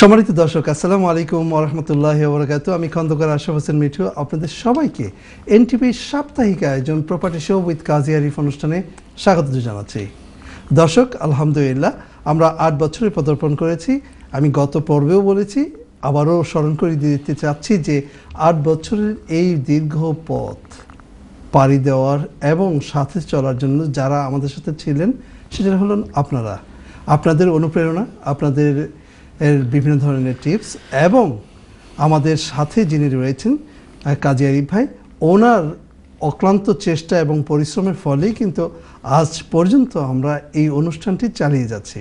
সম্মানিত দর্শক আসসালামু আলাইকুম ওরহমতুল্লাহ বরকাত আমি খন্দকার আশরাফ হোসেন মিঠু আপনাদের সবাইকে এনটিভির সাপ্তাহিক আয়োজন প্রপার্টি শো উইথ কাজিয়া রিফ অনুষ্ঠানে স্বাগত জানাচ্ছি দর্শক আলহামদুলিল্লাহ আমরা আট বছরে পদার্পণ করেছি আমি গত পর্বেও বলেছি আবারও স্মরণ করে দিতে চাচ্ছি যে আট বছরের এই দীর্ঘ পথ পাড়ি দেওয়ার এবং সাথে চলার জন্য যারা আমাদের সাথে ছিলেন সেটা হলেন আপনারা আপনাদের অনুপ্রেরণা আপনাদের এর বিভিন্ন ধরনের টিপস এবং আমাদের সাথে যিনি রয়েছেন কাজী আরিফ ভাই ওনার অক্লান্ত চেষ্টা এবং পরিশ্রমের ফলেই কিন্তু আজ পর্যন্ত আমরা এই অনুষ্ঠানটি চালিয়ে যাচ্ছি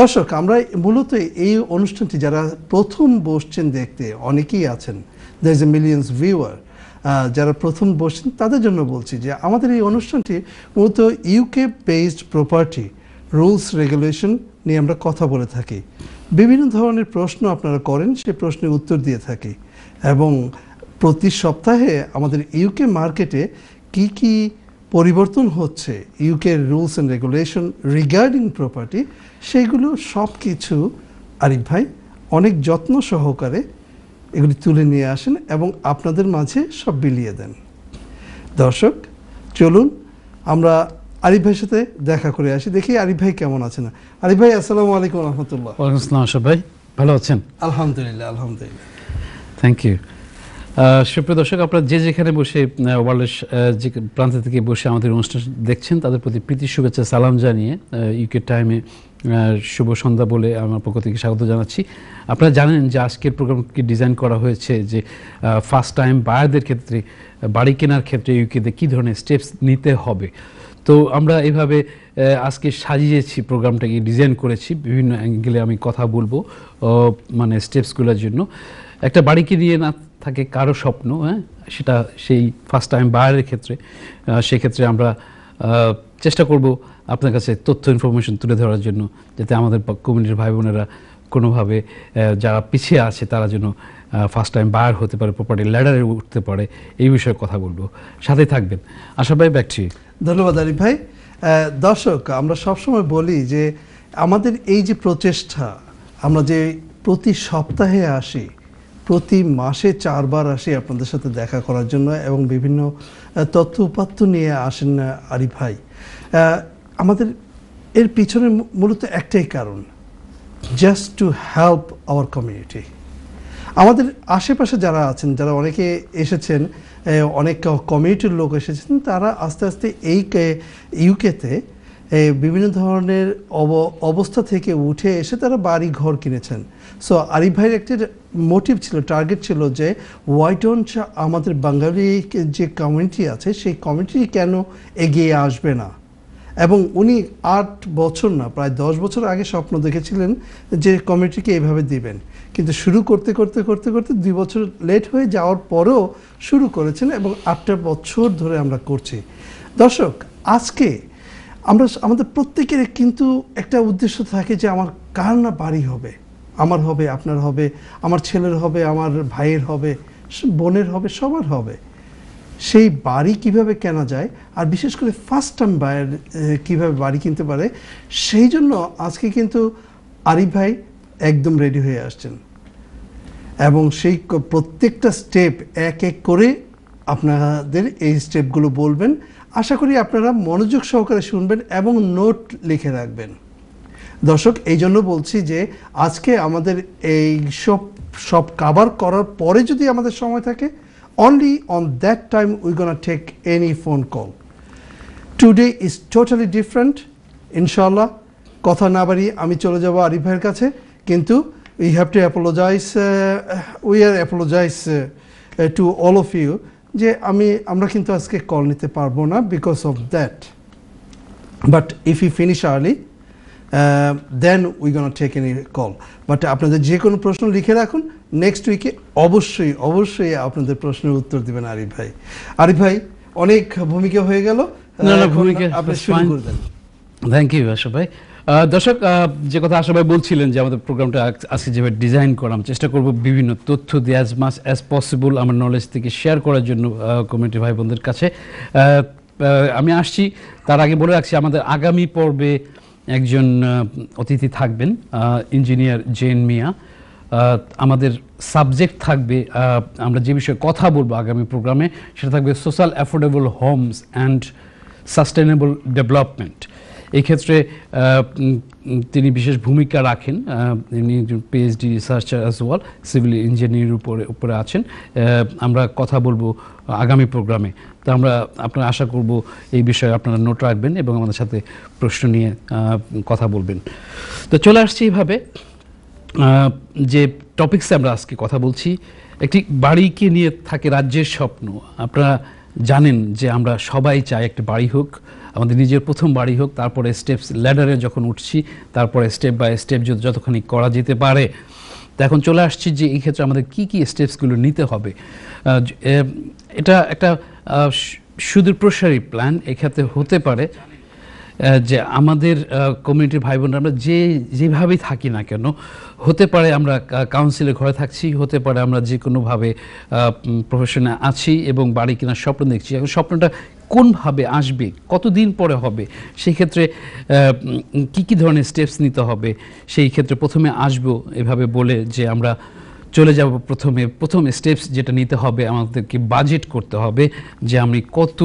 দর্শক আমরা মূলত এই অনুষ্ঠানটি যারা প্রথম বসছেন দেখতে অনেকেই আছেন the is a millions viewer যারা প্রথম বসছেন তাদের জন্য বলছি যে আমাদের এই অনুষ্ঠানটি মূলত UK based property rules regulation নিয়ে আমরা কথা বলে থাকি বিভিন্ন ধরনের প্রশ্ন আপনারা করেন সে প্রশ্নের উত্তর দিয়ে থাকি এবং প্রতি সপ্তাহে আমাদের ইউকে মার্কেটে কি কি পরিবর্তন হচ্ছে UK rules and regulation regarding property সেইগুলো সব কিছু আরিফ ভাই অনেক যত্ন সহকারে এগুলি তুলে নিয়ে আসেন এবং আপনাদের মাঝে সব বিলিয়ে দেন দর্শক চলুন আমরা আরিফ ভাইয়ের সাথে দেখা করে আসি দেখি আরিফ ভাই কেমন আছেন আরিফ ভাই আসসালামু আলাইকুম রহমতুল্লাহ ওয়ালাইকুম আসসালাম আশা ভাই ভালো আছেন আলহামদুলিল্লাহ আলহামদুলিল্লাহ থ্যাংক ইউ সুপ্রিয় দর্শক আপনারা যে যেখানে বসে ওয়ার্ল্ডের যে প্রান্ত থেকে বসে আমাদের অনুষ্ঠান দেখছেন তাদের প্রতি প্রীতি শুভেচ্ছা সালাম জানিয়ে ইউকে টাইমে শুভ সন্ধ্যা বলে আমার পক্ষ থেকে স্বাগত জানাচ্ছি আপনারা জানেন যে আজকের প্রোগ্রামকে ডিজাইন করা হয়েছে যে ফার্স্ট টাইম বায়ারদের ক্ষেত্রে বাড়ি কেনার ক্ষেত্রে ইউকেতে কী ধরনের স্টেপস নিতে হবে তো আমরা এভাবে আজকে সাজিয়েছি প্রোগ্রামটাকে ডিজাইন করেছি বিভিন্ন অ্যাঙ্গেলে আমি কথা বলবো মানে স্টেপসগুলোর জন্য একটা বাড়িকে দিয়ে না থাকে কারো স্বপ্ন হ্যাঁ সেটা সেই ফার্স্ট টাইম বাইরের ক্ষেত্রে সেক্ষেত্রে আমরা চেষ্টা করব আপনার কাছে তথ্য ইনফরমেশন তুলে ধরার জন্য যাতে আমাদের কমিউনিটির ভাই বোনেরা কোনোভাবে যারা পিছিয়ে আছে তারা যেন ফার্স্ট টাইম বায়ার হতে পারে প্রপার্টি ল্যাডারে উঠতে পারে এই বিষয়ে কথা বলবো সাথে থাকবেন আশা ভাই ব্যাকছি ধন্যবাদ আরিফ ভাই দর্শক আমরা সবসময় বলি যে আমাদের এই যে প্রচেষ্টা আমরা যে প্রতি সপ্তাহে আসি প্রতি মাসে চারবার আসি আপনাদের সাথে দেখা করার জন্য এবং বিভিন্ন তথ্য উপাত্য নিয়ে আসেন আরিফ ভাই আমাদের এর পিছনে মূলত একটাই কারণ just to help our community আমাদের আশেপাশে যারা আছেন যারা অনেকে এসেছেন অনেক কমিউনিটির লোক এসেছেন তারা আস্তে আস্তে এই ইউকেতে বিভিন্ন ধরনের অব অবস্থা থেকে উঠে এসে তারা বাড়ি ঘর কিনেছেন সো আরিফ ভাইয়ের একটি মোটিভ ছিল টার্গেট ছিল যে ওয়াইটন আমাদের বাঙালি যে কমিউনিটি আছে সেই কমিউনিটি কেন এগিয়ে আসবে না এবং উনি আট বছর না প্রায় দশ বছর আগে স্বপ্ন দেখেছিলেন যে কমিউনিটিকে এভাবে দিবেন কিন্তু শুরু করতে করতে করতে করতে দুই বছর লেট হয়ে যাওয়ার পরেও শুরু করেছিল এবং আটটা বছর ধরে আমরা করছি দর্শক আজকে আমরা আমাদের প্রত্যেকের কিন্তু একটা উদ্দেশ্য থাকে যে আমার কার না বাড়ি হবে আমার হবে আপনার হবে আমার ছেলের হবে আমার ভাইয়ের হবে বোনের হবে সবার হবে সেই বাড়ি কিভাবে কেনা যায় আর বিশেষ করে ফার্স্ট টাইম বায়ের কীভাবে বাড়ি কিনতে পারে সেই জন্য আজকে কিন্তু আরিফ ভাই একদম রেডি হয়ে আসছেন এবং সেই প্রত্যেকটা স্টেপ এক এক করে আপনাদের এই স্টেপগুলো বলবেন আশা করি আপনারা মনোযোগ সহকারে শুনবেন এবং নোট লিখে রাখবেন দর্শক এই জন্য বলছি যে আজকে আমাদের এই সব সব কাভার করার পরে যদি আমাদের সময় থাকে only on that time we gonna take any phone call today is totally different ইনশাল্লাহ কথা না বাড়িয়ে আমি চলে যাব আরিফ ভাইয়ের কাছে কিন্তু we have to apologize uh, we are apologize uh, to all of you যে আমি আমরা কিন্তু আজকে কল নিতে পারবো না because of that but if you finish early then we gonna take any call but আপনাদের যে কোনো প্রশ্ন লিখে রাখুন নেক্সট উইকে অবশ্যই অবশ্যই আপনাদের প্রশ্নের উত্তর দেবেন আরিফ ভাই আরিফ ভাই অনেক ভূমিকা হয়ে গেল আপনি শুরু করে দেন থ্যাংক ইউ আশা ভাই দর্শক যে কথা আসলে বলছিলেন যে আমাদের প্রোগ্রামটা আজকে যেভাবে ডিজাইন করা চেষ্টা করব বিভিন্ন তথ্য দিয়ে অ্যাজ মাস অ্যাজ পসিবল আমার নলেজ থেকে শেয়ার করার জন্য কমিউনিটি ভাই বোনদের কাছে আমি আসছি তার আগে বলে রাখছি আমাদের আগামী পর্বে একজন অতিথি থাকবেন ইঞ্জিনিয়ার জেন মিয়া আমাদের সাবজেক্ট থাকবে আমরা যে বিষয়ে কথা বলবো আগামী প্রোগ্রামে সেটা থাকবে social affordable homes and sustainable development এক্ষেত্রে তিনি বিশেষ ভূমিকা রাখেন তিনি PhD researcher as well civil engineering উপরে উপরে আছেন আমরা কথা বলবো আগামী প্রোগ্রামে তো আমরা আপনার আশা করব এই বিষয়ে আপনারা নোট রাখবেন এবং আমাদের সাথে প্রশ্ন নিয়ে কথা বলবেন তো চলে আসছি এইভাবে যে টপিক্সে আমরা আজকে কথা বলছি একটি বাড়িকে নিয়ে থাকে রাজ্যের স্বপ্ন আপনারা জানেন যে আমরা সবাই চাই একটা বাড়ি হোক আমাদের নিজের প্রথম বাড়ি হোক তারপরে স্টেপস ল্যাডারে যখন উঠছি তারপরে স্টেপ বাই স্টেপ যদি যতখানি করা যেতে পারে তো এখন চলে আসছি যে এই ক্ষেত্রে আমাদের কি কি স্টেপসগুলো নিতে হবে এটা একটা সুদূর প্রসারী প্ল্যান এক্ষেত্রে হতে পারে যে আমাদের কমিউনিটির ভাই বোনরা আমরা যে যেভাবেই থাকি না কেন হতে পারে আমরা কাউন্সিলের ঘরে থাকছি হতে পারে আমরা যে কোনোভাবে প্রফেশনে আছি এবং বাড়ি কেনার স্বপ্ন দেখছি এখন স্বপ্নটা কোনভাবে আসবে কতদিন পরে হবে সেই ক্ষেত্রে কি কি ধরনের স্টেপস নিতে হবে সেই ক্ষেত্রে প্রথমে আসবো এভাবে বলে যে আমরা চলে যাব প্রথমে প্রথম স্টেপস যেটা নিতে হবে আমাদেরকে বাজেট করতে হবে যে আমি কত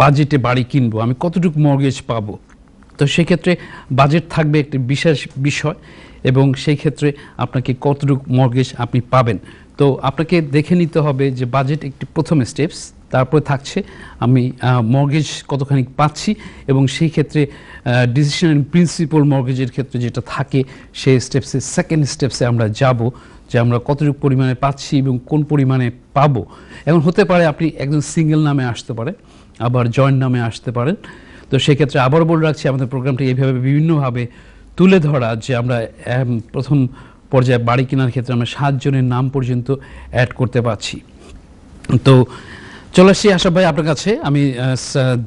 বাজেটে বাড়ি কিনবো আমি কতটুকু মর্গেজ পাবো তো সেক্ষেত্রে বাজেট থাকবে একটি বিশেষ বিষয় এবং সেই ক্ষেত্রে আপনাকে কতটুকু মর্গেজ আপনি পাবেন তো আপনাকে দেখে নিতে হবে যে বাজেট একটি প্রথম স্টেপস তারপরে থাকছে আমি মর্গেজ কতখানি পাচ্ছি এবং সেই ক্ষেত্রে ডিসিশন অ্যান্ড প্রিন্সিপাল মর্গেজের ক্ষেত্রে যেটা থাকে সেই স্টেপসে সেকেন্ড স্টেপসে আমরা যাব যে আমরা কতটুকু পরিমাণে পাচ্ছি এবং কোন পরিমাণে পাব এখন হতে পারে আপনি একজন সিঙ্গেল নামে আসতে পারে আবার জয়েন্ট নামে আসতে পারেন তো সেক্ষেত্রে আবার বলে রাখছি আমাদের প্রোগ্রামটি এইভাবে বিভিন্নভাবে তুলে ধরা যে আমরা প্রথম পর্যায়ে বাড়ি কেনার ক্ষেত্রে আমরা সাতজনের নাম পর্যন্ত অ্যাড করতে পারছি তো চলে আসি আশা ভাই আপনার কাছে আমি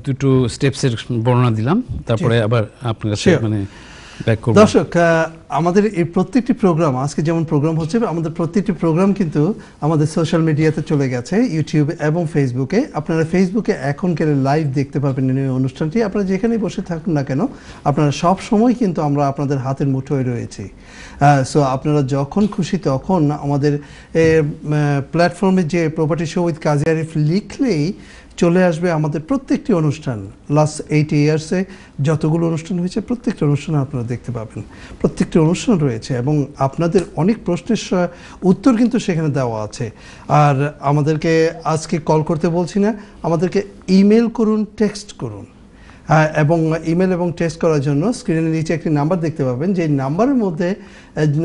দুটো স্টেপসের বর্ণনা দিলাম তারপরে আবার আপনার কাছে মানে দর্শক আমাদের এই প্রত্যেকটি প্রোগ্রাম আজকে যেমন প্রোগ্রাম হচ্ছে আমাদের প্রত্যেকটি প্রোগ্রাম কিন্তু আমাদের সোশ্যাল মিডিয়াতে চলে গেছে ইউটিউব এবং ফেসবুকে আপনারা ফেসবুকে এখনকার লাইভ দেখতে পাবেন এই অনুষ্ঠানটি আপনারা যেখানেই বসে থাকুন না কেন আপনারা সব সময় কিন্তু আমরা আপনাদের হাতের মুঠোয় রয়েছি সো আপনারা যখন খুশি তখন আমাদের প্ল্যাটফর্মে যে প্রপার্টি শো উইথ কাজিয়ারিফ লিখলেই চলে আসবে আমাদের প্রত্যেকটি অনুষ্ঠান লাস্ট এইট ইয়ার্সে যতগুলো অনুষ্ঠান হয়েছে প্রত্যেকটি অনুষ্ঠান আপনারা দেখতে পাবেন প্রত্যেকটি অনুষ্ঠান রয়েছে এবং আপনাদের অনেক প্রশ্নের উত্তর কিন্তু সেখানে দেওয়া আছে আর আমাদেরকে আজকে কল করতে বলছি না আমাদেরকে ইমেল করুন টেক্সট করুন এবং ইমেল এবং টেস্ট করার জন্য স্ক্রিনের নিচে একটি নাম্বার দেখতে পাবেন যে নাম্বারের মধ্যে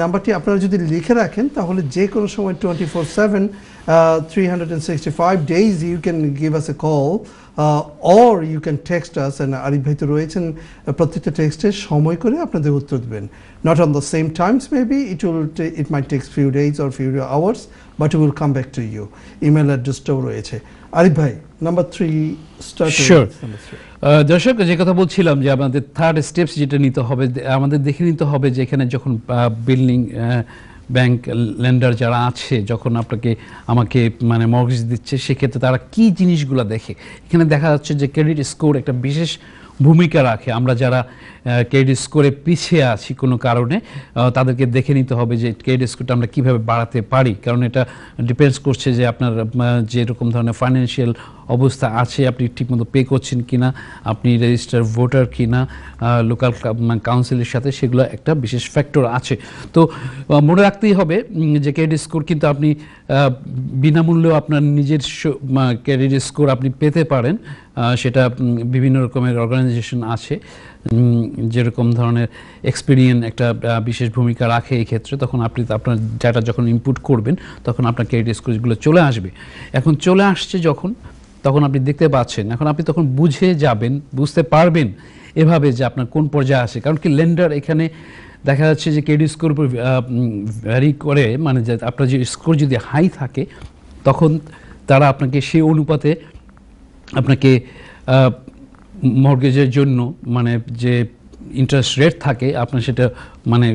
নাম্বারটি আপনারা যদি লিখে রাখেন তাহলে যে কোনো সময় twenty four seven three hundred sixty five days you can give us a call or you can text us and Arif ভাই তো রয়েছেন প্রত্যেকটা টেক্সটে সময় করে আপনাদের উত্তর দেবেন not on the same times maybe it will it may takes few days or few hours but will come back to you email অ্যাড্রেসটাও রয়েছে আরিফ ভাই নাম্বার থ্রি uh, দর্শক যে কথা বলছিলাম যে আমাদের থার্ড স্টেপস যেটা নিতে হবে আমাদের দেখে নিতে হবে যে এখানে যখন বিল্ডিং ব্যাংক ল্যান্ডার যারা আছে যখন আপনাকে আমাকে মানে মর্গেজ দিচ্ছে সেক্ষেত্রে তারা কি জিনিসগুলো দেখে এখানে দেখা যাচ্ছে যে ক্রেডিট স্কোর একটা বিশেষ ভূমিকা রাখে আমরা যারা ক্রেডিট স্কোরে পিছিয়ে আছি কোনো কারণে তাদেরকে দেখে নিতে হবে যে ক্রেডিট স্কোরটা আমরা কীভাবে বাড়াতে পারি কারণ এটা ডিপেন্ডস করছে যে আপনার যেরকম ধরনের ফাইন্যান্সিয়াল অবস্থা আছে আপনি ঠিকমতো পে করছেন কিনা আপনি রেজিস্টার ভোটার কিনা লোকাল কাউন্সিলের মানে সাথে সেগুলো একটা বিশেষ ফ্যাক্টর আছে তো মনে রাখতেই হবে যে ক্রেডিট স্কোর কিন্তু আপনি বিনামূল্যেও আপনার নিজের ক্রেডিট স্কোর আপনি পেতে পারেন সেটা বিভিন্ন রকমের অর্গানাইজেশন আছে যেরকম ধরনের এক্সপিরিয়েন্স একটা বিশেষ ভূমিকা রাখে এই ক্ষেত্রে তখন আপনি আপনার ডাটা যখন ইনপুট করবেন তখন আপনার ক্রেডিট স্কোরগুলো চলে আসবে এখন চলে আসছে যখন তখন আপনি দেখতে পাচ্ছেন এখন আপনি তখন বুঝে যাবেন বুঝতে পারবেন এভাবে যে আপনার কোন পর্যায়ে আসে কারণ কি লেন্ডার এখানে দেখা যাচ্ছে যে ক্রেডিট স্কোর উপর ভ্যারি করে মানে আপনার যে স্কোর যদি হাই থাকে তখন তারা আপনাকে সেই অনুপাতে আপনাকে মর্গেজের জন্য মানে যে ইন্টারেস্ট রেট থাকে আপনার সেটা মানে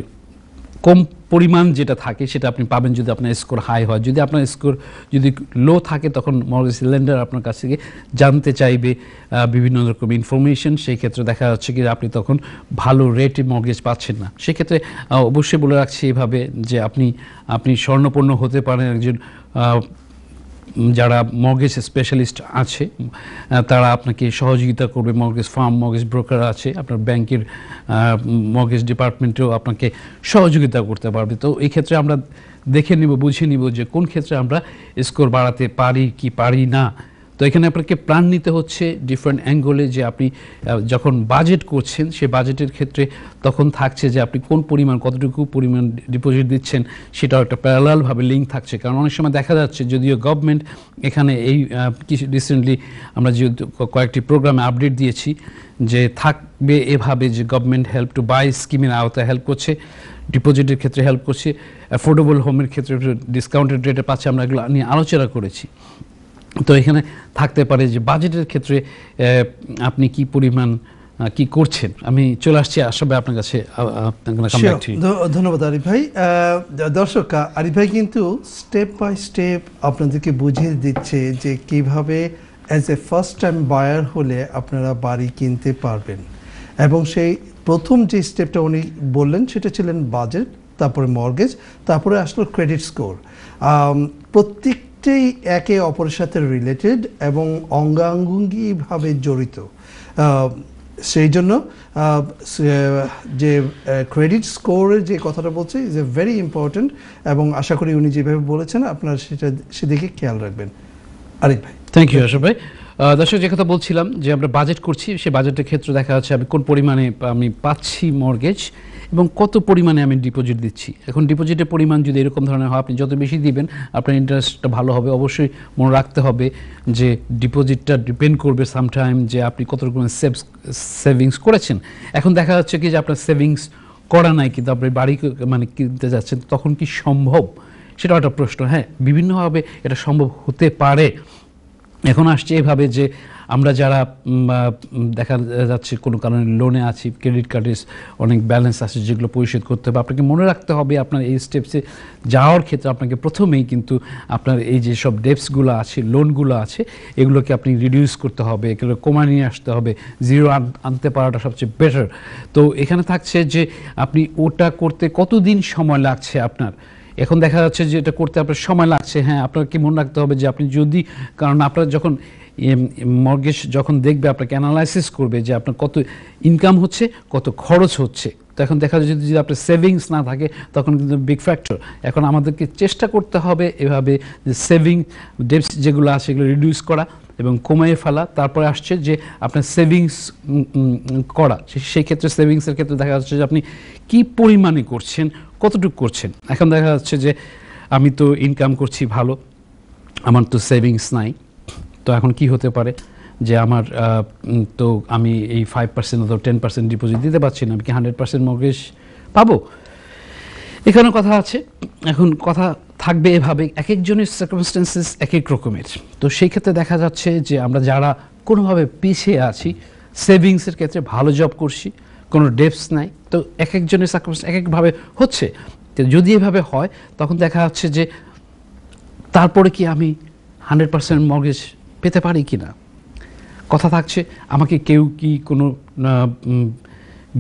কম পরিমাণ যেটা থাকে সেটা আপনি পাবেন যদি আপনার স্কোর হাই হয় যদি আপনার স্কোর যদি লো থাকে তখন মর্গেজ লেন্ডার আপনার কাছ থেকে জানতে চাইবে বিভিন্ন রকম ইনফরমেশন সেই ক্ষেত্রে দেখা যাচ্ছে কি আপনি তখন ভালো রেটে মর্গেজ পাচ্ছেন না সেক্ষেত্রে অবশ্যই বলে রাখছি এভাবে যে আপনি আপনি স্বর্ণপূর্ণ হতে পারেন একজন যারা মর্গেজ স্পেশালিস্ট আছে তারা আপনাকে সহযোগিতা করবে মর্গেজ ফার্ম মর্গেজ ব্রোকার আছে আপনার ব্যাংকের মর্গেজ ডিপার্টমেন্টেও আপনাকে সহযোগিতা করতে পারবে তো এই ক্ষেত্রে আমরা দেখে নিব বুঝে নিব যে কোন ক্ষেত্রে আমরা স্কোর বাড়াতে পারি কি পারি না তো এখানে আপনাকে প্রাণ নিতে হচ্ছে ডিফারেন্ট অ্যাঙ্গলে যে আপনি যখন বাজেট করছেন সে বাজেটের ক্ষেত্রে তখন থাকছে যে আপনি কোন পরিমাণ কতটুকু পরিমাণ ডিপোজিট দিচ্ছেন সেটাও একটা প্যারালালভাবে লিঙ্ক থাকছে কারণ অনেক সময় দেখা যাচ্ছে যদিও গভর্নমেন্ট এখানে এই কিছু রিসেন্টলি আমরা যেহেতু কয়েকটি প্রোগ্রামে আপডেট দিয়েছি যে থাকবে এভাবে যে গভর্নমেন্ট হেল্প টু বাই স্কিমের আওতায় হেল্প করছে ডিপোজিটের ক্ষেত্রে হেল্প করছে অ্যাফোর্ডেবল হোমের ক্ষেত্রে ডিসকাউন্টেড রেটে পাচ্ছে আমরা এগুলো নিয়ে আলোচনা করেছি তো এখানে থাকতে পারে যে বাজেটের ক্ষেত্রে আপনি কি পরিমাণ কি করছেন আমি চলে আসছি আসবে আপনার কাছে ধন্যবাদ আরিফ ভাই দর্শক আরিফ ভাই কিন্তু স্টেপ বাই স্টেপ আপনাদেরকে বুঝিয়ে দিচ্ছে যে কিভাবে as a first time buyer হলে আপনারা বাড়ি কিনতে পারবেন এবং সেই প্রথম যে স্টেপটা উনি বললেন সেটা ছিলেন বাজেট তারপরে মর্গেজ তারপরে আসলো ক্রেডিট স্কোর প্রত্যেক প্রত্যেকটাই একে অপরের সাথে রিলেটেড এবং অঙ্গাঙ্গিভাবে জড়িত সেই জন্য যে ক্রেডিট স্কোরের যে কথাটা বলছে ইজ এ ভেরি ইম্পর্ট্যান্ট এবং আশা করি উনি যেভাবে বলেছেন আপনার সেটা সেদিকে খেয়াল রাখবেন আরিফ ভাই থ্যাংক ইউ আশা ভাই দর্শক যে কথা বলছিলাম যে আমরা বাজেট করছি সে বাজেটের ক্ষেত্রে দেখা যাচ্ছে আমি কোন পরিমাণে আমি পাচ্ছি মর্গেজ এবং কত পরিমাণে আমি ডিপোজিট দিচ্ছি এখন ডিপোজিটের পরিমাণ যদি এরকম ধরনের হয় আপনি যত বেশি দিবেন আপনার ইন্টারেস্টটা ভালো হবে অবশ্যই মনে রাখতে হবে যে ডিপোজিটটা ডিপেন্ড করবে সামটাইম যে আপনি কত রকমের সেভস সেভিংস করেছেন এখন দেখা যাচ্ছে কি যে আপনার সেভিংস করা নাই কিন্তু আপনি বাড়ি মানে কিনতে যাচ্ছেন তখন কি সম্ভব সেটা একটা প্রশ্ন হ্যাঁ বিভিন্নভাবে এটা সম্ভব হতে পারে এখন আসছে এভাবে যে আমরা যারা দেখা যাচ্ছে কোনো কারণে লোনে আছি ক্রেডিট কার্ডের অনেক ব্যালেন্স আছে যেগুলো পরিশোধ করতে হবে আপনাকে মনে রাখতে হবে আপনার এই স্টেপসে যাওয়ার ক্ষেত্রে আপনাকে প্রথমেই কিন্তু আপনার এই যে সব ডেপসগুলো আছে লোনগুলো আছে এগুলোকে আপনি রিডিউস করতে হবে এগুলো কমা নিয়ে আসতে হবে জিরো আনতে পারাটা সবচেয়ে বেটার তো এখানে থাকছে যে আপনি ওটা করতে কতদিন সময় লাগছে আপনার এখন দেখা যাচ্ছে যে এটা করতে আপনার সময় লাগছে হ্যাঁ আপনার কি মনে রাখতে হবে যে আপনি যদি কারণ আপনার যখন মর্গেজ যখন দেখবে আপনাকে অ্যানালাইসিস করবে যে আপনার কত ইনকাম হচ্ছে কত খরচ হচ্ছে এখন দেখা যায় যদি আপনার সেভিংস না থাকে তখন কিন্তু বিগ ফ্যাক্টর এখন আমাদেরকে চেষ্টা করতে হবে এভাবে যে সেভিং ডেপস যেগুলো আছে সেগুলো রিডিউস করা এবং কমিয়ে ফেলা তারপরে আসছে যে আপনার সেভিংস করা সেই ক্ষেত্রে সেভিংসের ক্ষেত্রে দেখা যাচ্ছে যে আপনি কি পরিমাণে করছেন কতটুকু করছেন এখন দেখা যাচ্ছে যে আমি তো ইনকাম করছি ভালো আমার তো সেভিংস নাই তো এখন কি হতে পারে যে আমার তো আমি এই ফাইভ পার্সেন্ট অথবা টেন পার্সেন্ট ডিপোজিট দিতে পারছি না আমি কি হান্ড্রেড পার্সেন্ট মর্গেজ পাবো এখানে কথা আছে এখন কথা থাকবে এভাবে এক একজনের সার্কমস্টেন্সেস এক এক রকমের তো সেই ক্ষেত্রে দেখা যাচ্ছে যে আমরা যারা কোনোভাবে পিছিয়ে আছি সেভিংসের ক্ষেত্রে ভালো জব করছি কোনো ডেপস নাই তো এক একজনের সার্কমস্টেন্স এক একভাবে হচ্ছে তো যদি এভাবে হয় তখন দেখা যাচ্ছে যে তারপরে কি আমি হান্ড্রেড পার্সেন্ট মর্গেজ পেতে পারি কি না কথা থাকছে আমাকে কেউ কি কোনো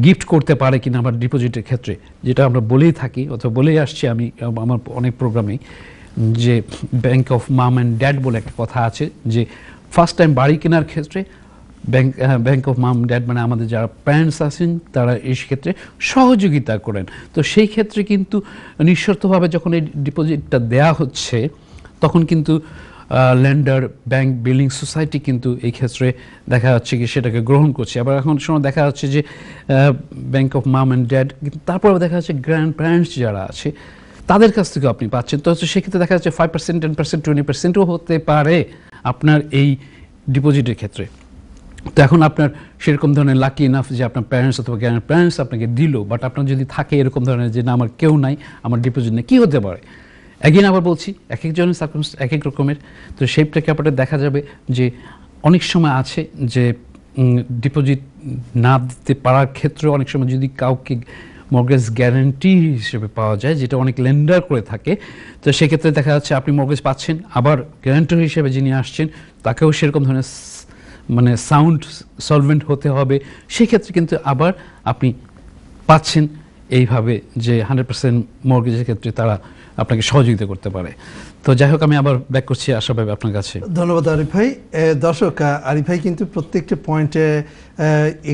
গিফট করতে পারে কিনা আমার ডিপোজিটের ক্ষেত্রে যেটা আমরা বলেই থাকি অথবা বলেই আসছি আমি আমার অনেক প্রোগ্রামেই যে bank of mum and dad বলে একটা কথা আছে যে ফার্স্ট টাইম বাড়ি কেনার ক্ষেত্রে bank bank of mum dad মানে আমাদের যারা প্যারেন্টস আছেন তারা এই ক্ষেত্রে সহযোগিতা করেন তো সেই ক্ষেত্রে কিন্তু নিঃশর্তভাবে যখন এই ডিপোজিটটা দেয়া হচ্ছে তখন কিন্তু ল্যান্ডার ব্যাংক বিল্ডিং সোসাইটি কিন্তু এই ক্ষেত্রে দেখা যাচ্ছে কি সেটাকে গ্রহণ করছে আবার এখন সময় দেখা যাচ্ছে যে bank of mum and dad কিন্তু তারপরে দেখা যাচ্ছে গ্র্যান্ড প্যারেন্টস যারা আছে তাদের কাছ থেকেও আপনি পাচ্ছেন তো হচ্ছে সেক্ষেত্রে দেখা যাচ্ছে five percent ten percent twenty পার্সেন্টও হতে পারে আপনার এই ডিপোজিটের ক্ষেত্রে তো এখন আপনার সেরকম ধরনের লাকি ইনাফ যে আপনার প্যারেন্টস অথবা গ্র্যান্ড প্যারেন্টস আপনাকে দিল বাট আপনার যদি থাকে এরকম ধরনের যে না আমার কেউ নাই আমার ডিপোজিট নেই কী হতে পারে অ্যাগেন আবার বলছি এক একজনের সার্কম এক এক রকমের তো সেই প্রেক্ষাপটে দেখা যাবে যে অনেক সময় আছে যে ডিপোজিট না দিতে পারার ক্ষেত্রে অনেক সময় যদি কাউকে মর্গেজ গ্যারান্টি হিসেবে পাওয়া যায় যেটা অনেক লেন্ডার করে থাকে তো সেক্ষেত্রে দেখা যাচ্ছে আপনি মর্গেজ পাচ্ছেন আবার গ্যারান্টর হিসেবে যিনি আসছেন তাকেও সেরকম ধরনের মানে সাউন্ড সলভেন্ট হতে হবে সেক্ষেত্রে কিন্তু আবার আপনি পাচ্ছেন এইভাবে যে হান্ড্রেড পার্সেন্ট মর্গেজের ক্ষেত্রে তারা আপনাকে সহযোগিতা করতে পারে তো যাই হোক আমি আবার ব্যাক করছি আশাভাবে আপনার কাছে ধন্যবাদ আরিফ ভাই দর্শক আরিফ ভাই কিন্তু প্রত্যেকটা পয়েন্টে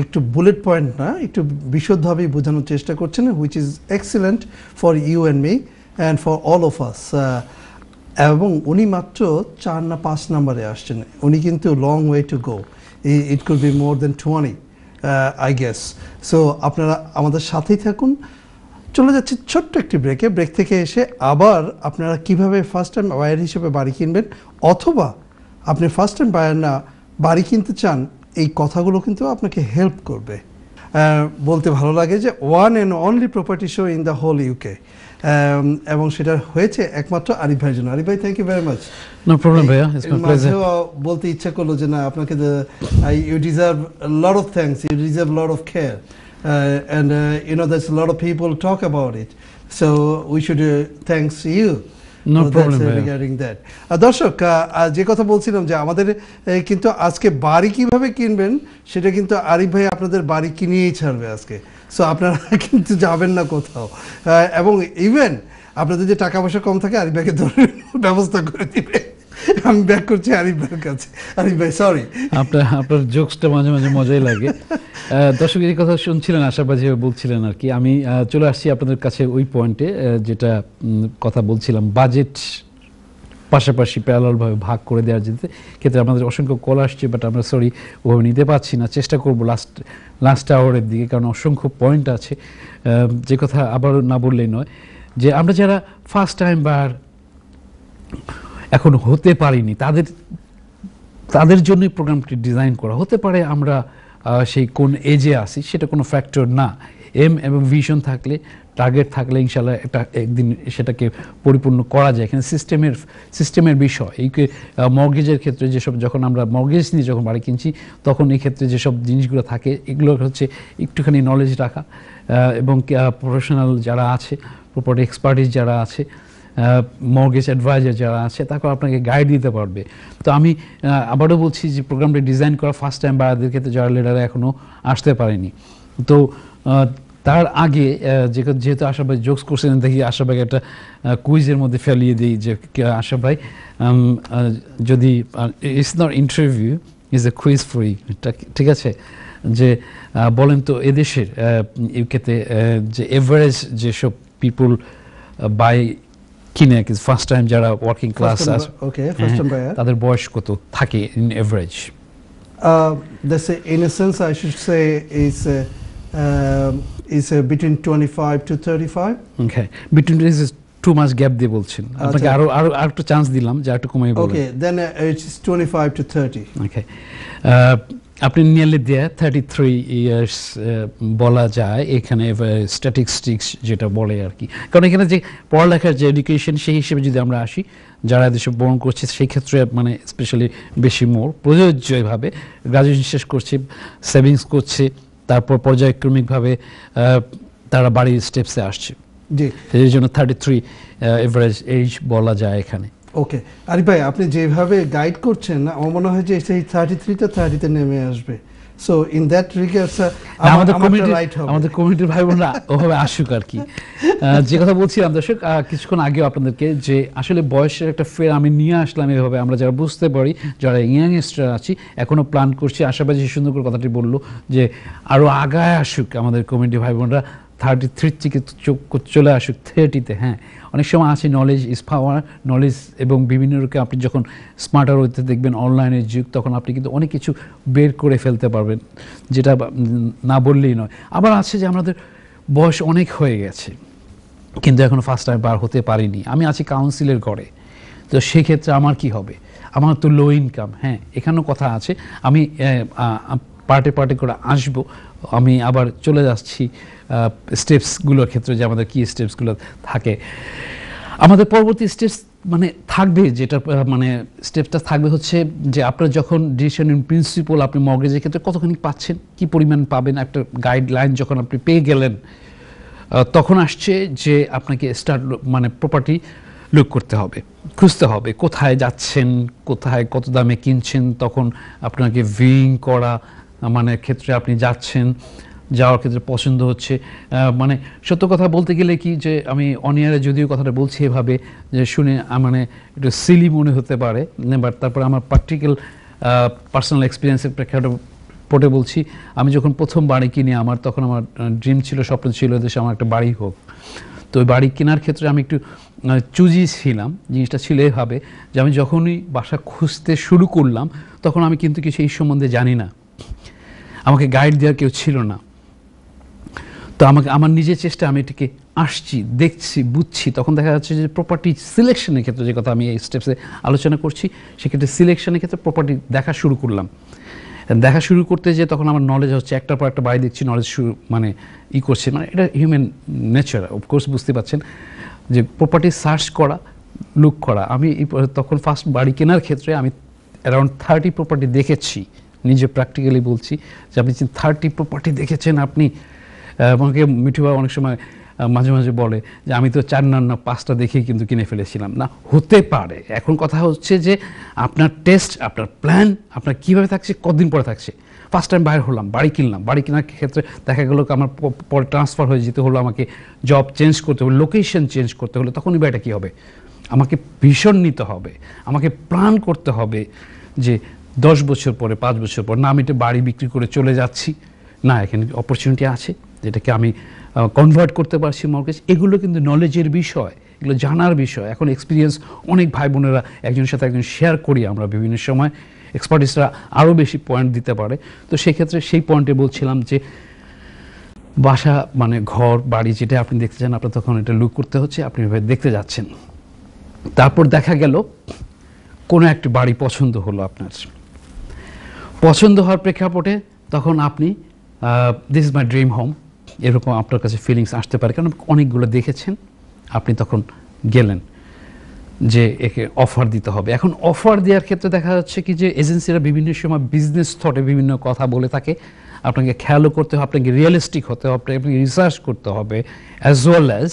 একটু বুলেট পয়েন্ট না একটু বিশদভাবেই বোঝানোর চেষ্টা করছেন which is excellent for you and me and for all of us এবং উনি মাত্র চার না পাঁচ নাম্বারে আসছেন উনি কিন্তু long way to go it could be more then twenty I guess so আপনারা আমাদের সাথেই থাকুন চলে যাচ্ছি ছোট্ট একটি ব্রেকে ব্রেক থেকে এসে আবার আপনারা কিভাবে ফার্স্ট টাইম বায়ার হিসেবে বাড়ি কিনবেন অথবা আপনি ফার্স্ট টাইম বায়ার না বাড়ি কিনতে চান এই কথাগুলো কিন্তু আপনাকে হেল্প করবে বলতে ভালো লাগে যে one and only property show in the whole UK এবং সেটা হয়েছে একমাত্র আরিফ ভাইয়ের জন্য আরিফ ভাই থ্যাংক ইউ ভেরি মাচ বলতে ইচ্ছা করলো যে না আপনাকে you deserve lot of thanks you deserve lot of care Uh, and uh, you know, there's a lot of people talk about it. So we should uh, thanks you. Regarding that দর্শক যে কথা বলছিলাম যে আমাদের কিন্তু আজকে বাড়ি কিভাবে কিনবেন সেটা কিন্তু আরিফ ভাই আপনাদের বাড়ি কিনিয়েই ছাড়বে আজকে সো আপনারা কিন্তু যাবেন না কোথাও এবং ইভেন আপনাদের যে টাকা পয়সা কম থাকে আরিফ ভাইকে ধরে ব্যবস্থা করে দিবে আমি ব্যাক করছি আরিফ ভাইয়ের কাছে আরিফ ভাই সরি আপনার আপনার জোকসটা মাঝে মাঝে মজাই লাগে দর্শক এই কথা শুনছিলেন আশাবাজি বলছিলেন আর কি আমি চলে আসছি আপনাদের কাছে ওই পয়েন্টে যেটা কথা বলছিলাম বাজেট পাশাপাশি প্যারালভাবে ভাগ করে দেওয়ার যেতে ক্ষেত্রে আমাদের অসংখ্য কল আসছে বাট আমরা সরি ওভাবে নিতে পারছি না চেষ্টা করব লাস্ট লাস্ট আওয়ারের দিকে কারণ অসংখ্য পয়েন্ট আছে যে কথা আবার না বললেই নয় যে আমরা যারা ফার্স্ট টাইম বার এখন হতে পারিনি তাদের তাদের জন্যই প্রোগ্রামটি ডিজাইন করা হতে পারে আমরা সেই কোন এজে আসি সেটা কোনো ফ্যাক্টর না এম এবং ভিশন থাকলে টার্গেট থাকলে ইনশাল্লাহ এটা একদিন সেটাকে পরিপূর্ণ করা যায় এখানে সিস্টেমের সিস্টেমের বিষয় এই মর্গেজের ক্ষেত্রে যেসব যখন আমরা মর্গেজ নিয়ে যখন বাড়ি কিনছি তখন এই ক্ষেত্রে যেসব জিনিসগুলো থাকে এগুলো হচ্ছে একটুখানি নলেজ রাখা এবং প্রফেশনাল যারা আছে প্রপার্টি এক্সপার্টিস যারা আছে মর্গেজ অ্যাডভাইজার যারা আছে তাকেও আপনাকে গাইড দিতে পারবে তো আমি আবারও বলছি যে প্রোগ্রামটা ডিজাইন করা ফার্স্ট টাইম বাড়াদের ক্ষেত্রে যারা লিডাররা এখনও আসতে পারেনি তো তার আগে যেহেতু আশা ভাই জোকস করছেন দেখি আশা ভাইকে একটা কুইজের মধ্যে ফেলিয়ে দিই যে আশা ভাই যদি it's not interview is a quiz free ঠিক আছে যে বলেন তো এদেশের ইউকেতে যে এভারেজ যেসব পিপুল বাই কিনে কিন্তু ফার্স্ট টাইম যারা ওয়ার্কিং ক্লাস আছে ওকে ফার্স্ট টাইম বায়ার তাদের বয়স কত থাকে in average that's in a sense I should say is is between 25 to 35 okay between is two মাস গ্যাপ দিয়ে বলছেন আচ্ছা। আপনাকে আরো আরো একটু চান্স দিলাম যা একটু কমিয়ে বলুন ওকে দেন ইটস 25 টু 30 ওকে আপনি nearly there thirty three years বলা যায় এখানে স্ট্যাটিস্টিক্স যেটা বলে আর কি কারণ এখানে যে পড়ালেখার যে এডুকেশন সেই হিসেবে যদি আমরা আসি যারা দেশে বরণ করছে সেই ক্ষেত্রে মানে স্পেশালি বেশি মোর প্রযোজ্যভাবে গ্রাজুয়েশন শেষ করছে সেভিংস করছে তারপর পর্যায়ক্রমিকভাবে তারা বাড়ির স্টেপসে আসছে জি সেই জন্য থার্টি থ্রি এভারেজ এইজ বলা যায় এখানে ওকে আরিফ ভাই আপনি যেভাবে গাইড করছেন আমার মনে হয় যে সেই থার্টি থ্রিটা থার্টিতে নেমে আসবে সো ইন দ্যাট রিগার্ডস আমাদের কমিটি আমাদের কমিটির ভাই বোনরা ওভাবে আসুক আর কি যে কথা বলছিলাম দর্শক কিছুক্ষণ আগেও আপনাদেরকে যে আসলে বয়সের একটা ফের আমি নিয়ে আসলাম এভাবে আমরা যারা বুঝতে পারি যারা ইয়াং ইয়াংস্টার আছি এখনও প্ল্যান করছি আশেপাশে সুন্দর করে কথাটি বলল যে আরও আগায় আসুক আমাদের কমিটি ভাই বোনরা থার্টি থ্রির থেকে চলে আসুক থার্টিতে হ্যাঁ অনেক সময় আছে নলেজ ইজ পাওয়ার নলেজ এবং বিভিন্ন রকম আপনি যখন স্মার্টার হইতে দেখবেন অনলাইনের যুগ তখন আপনি কিন্তু অনেক কিছু বের করে ফেলতে পারবেন যেটা না বললেই নয় আবার আছে যে আমাদের বয়স অনেক হয়ে গেছে কিন্তু এখনও ফার্স্ট টাইম বার হতে পারিনি আমি আছি কাউন্সিলের ঘরে তো সেক্ষেত্রে আমার কি হবে আমার তো লো ইনকাম হ্যাঁ এখানেও কথা আছে আমি পার্টে পার্টে করে আসবো আমি আবার চলে যাচ্ছি স্টেপসগুলোর ক্ষেত্রে যে আমাদের কী স্টেপসগুলো থাকে আমাদের পরবর্তী স্টেপস মানে থাকবে যেটা মানে স্টেপটা থাকবে হচ্ছে যে আপনার যখন ডিসিশন ইন প্রিন্সিপাল আপনি মর্গেজের ক্ষেত্রে কতখানি পাচ্ছেন কি পরিমাণ পাবেন একটা গাইডলাইন যখন আপনি পেয়ে গেলেন তখন আসছে যে আপনাকে স্টার্ট মানে প্রপার্টি লুক করতে হবে খুঁজতে হবে কোথায় যাচ্ছেন কোথায় কত দামে কিনছেন তখন আপনাকে ভিং করা মানে ক্ষেত্রে আপনি যাচ্ছেন যাওয়ার ক্ষেত্রে পছন্দ হচ্ছে মানে সত্য কথা বলতে গেলে কি যে আমি অনিয়ারে যদিও কথাটা বলছি এভাবে যে শুনে মানে একটু সিলি মনে হতে পারে বাট তারপরে আমার প্র্যাকটিক্যাল পার্সোনাল এক্সপিরিয়েন্সের প্রেক্ষাপটে পটে বলছি আমি যখন প্রথম বাড়ি কিনে আমার তখন আমার ড্রিম ছিল স্বপ্ন ছিল দেশে আমার একটা বাড়ি হোক তো ওই বাড়ি কেনার ক্ষেত্রে আমি একটু চুজি ছিলাম জিনিসটা ছিল এভাবে যে আমি যখনই বাসা খুঁজতে শুরু করলাম তখন আমি কিন্তু কিছু এই সম্বন্ধে জানি না আমাকে গাইড দেওয়ার কেউ ছিল না তো আমাকে আমার নিজের চেষ্টা আমি এটিকে আসছি দেখছি বুঝছি তখন দেখা যাচ্ছে যে প্রপার্টি সিলেকশনের ক্ষেত্রে যে কথা আমি এই স্টেপসে আলোচনা করছি সেক্ষেত্রে সিলেকশনের ক্ষেত্রে প্রপার্টি দেখা শুরু করলাম দেখা শুরু করতে যে তখন আমার নলেজ হচ্ছে একটার পর একটা বাড়ি দেখছি নলেজ শুরু মানে ই করছে মানে এটা হিউম্যান নেচার অফকোর্স বুঝতে পারছেন যে প্রপার্টি সার্চ করা লুক করা আমি তখন ফার্স্ট বাড়ি কেনার ক্ষেত্রে আমি অ্যারাউন্ড থার্টি প্রপার্টি দেখেছি নিজে প্র্যাকটিক্যালি বলছি যে আপনি যে থার্টি প্রপার্টি দেখেছেন আপনি আমাকে মিঠুবা অনেক সময় মাঝে মাঝে বলে যে আমি তো চার না পাঁচটা দেখেই কিন্তু কিনে ফেলেছিলাম না হতে পারে এখন কথা হচ্ছে যে আপনার টেস্ট আপনার প্ল্যান আপনার কীভাবে থাকছে কদিন পরে থাকছে ফার্স্ট টাইম বাইরে হলাম বাড়ি কিনলাম বাড়ি কেনার ক্ষেত্রে দেখা গেলো আমার পরে ট্রান্সফার হয়ে যেতে হলো আমাকে জব চেঞ্জ করতে হলে লোকেশন চেঞ্জ করতে হলো তখনই বাড়িটা কী হবে আমাকে ভীষণ নিতে হবে আমাকে প্ল্যান করতে হবে যে দশ বছর পরে পাঁচ বছর পর না আমি এটা বাড়ি বিক্রি করে চলে যাচ্ছি না এখানে অপরচুনিটি আছে যেটাকে আমি কনভার্ট করতে পারছি মর্গেজ এগুলো কিন্তু নলেজের বিষয় এগুলো জানার বিষয় এখন এক্সপিরিয়েন্স অনেক ভাই বোনেরা একজনের সাথে একজন শেয়ার করি আমরা বিভিন্ন সময় এক্সপার্টিসরা আরও বেশি পয়েন্ট দিতে পারে তো সেক্ষেত্রে সেই পয়েন্টে বলছিলাম যে বাসা মানে ঘর বাড়ি যেটা আপনি দেখতে চান আপনার তখন এটা লুক করতে হচ্ছে আপনি এভাবে দেখতে যাচ্ছেন তারপর দেখা গেল কোনো একটি বাড়ি পছন্দ হলো আপনার পছন্দ হওয়ার প্রেক্ষাপটে তখন আপনি this is my dream home এরকম আপনার কাছে ফিলিংস আসতে পারে কারণ অনেকগুলো দেখেছেন আপনি তখন গেলেন যে একে অফার দিতে হবে এখন অফার দেওয়ার ক্ষেত্রে দেখা যাচ্ছে কি যে এজেন্সিরা বিভিন্ন সময় বিজনেস থটে বিভিন্ন কথা বলে থাকে আপনাকে খেয়ালও করতে হবে আপনাকে রিয়েলিস্টিক হতে হবে আপনাকে রিসার্চ করতে হবে অ্যাজ ওয়েল অ্যাজ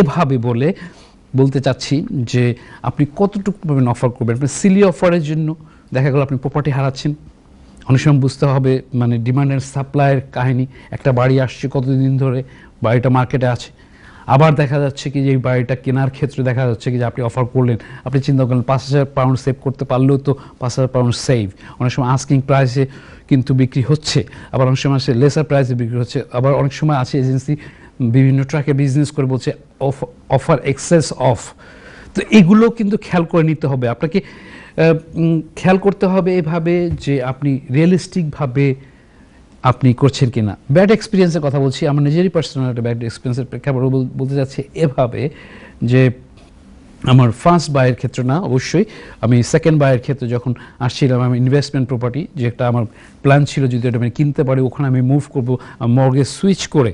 এভাবে বলে বলতে চাচ্ছি যে আপনি কতটুকু পাবেন অফার করবেন আপনি সিলি অফারের জন্য দেখা গেল আপনি প্রপার্টি হারাচ্ছেন অনেক সময় বুঝতে হবে মানে ডিমান্ড অ্যান্ড সাপ্লাইয়ের কাহিনি একটা বাড়ি আসছে কতদিন ধরে বাড়িটা মার্কেটে আছে আবার দেখা যাচ্ছে কি যে এই বাড়িটা কেনার ক্ষেত্রে দেখা যাচ্ছে কি যে আপনি অফার করলেন আপনি চিন্তা করলেন পাঁচ হাজার পাউন্ড সেভ করতে পারলেও তো পাঁচ হাজার পাউন্ড সেভ অনেক সময় আস্কিং প্রাইসে কিন্তু বিক্রি হচ্ছে আবার অনেক সময় আসে লেসার প্রাইসে বিক্রি হচ্ছে আবার অনেক সময় আছে এজেন্সি বিভিন্ন ট্রাকে বিজনেস করে বলছে অফ অফার এক্সেস অফ তো এগুলো কিন্তু খেয়াল করে নিতে হবে আপনাকে খেয়াল করতে হবে এভাবে যে আপনি রিয়েলিস্টিকভাবে আপনি করছেন কি না ব্যাড এক্সপিরিয়েন্সের কথা বলছি আমার নিজেরই পার্সোনাল একটা ব্যাড এক্সপিরিয়েন্সের প্রেক্ষাপট বলতে যাচ্ছি এভাবে যে আমার ফার্স্ট বায়ের ক্ষেত্রে না অবশ্যই আমি সেকেন্ড বায়ের ক্ষেত্রে যখন আসছিলাম আমি ইনভেস্টমেন্ট প্রপার্টি যে একটা আমার প্ল্যান ছিল যদি এটা আমি কিনতে পারি ওখানে আমি মুভ করবো মর্গে সুইচ করে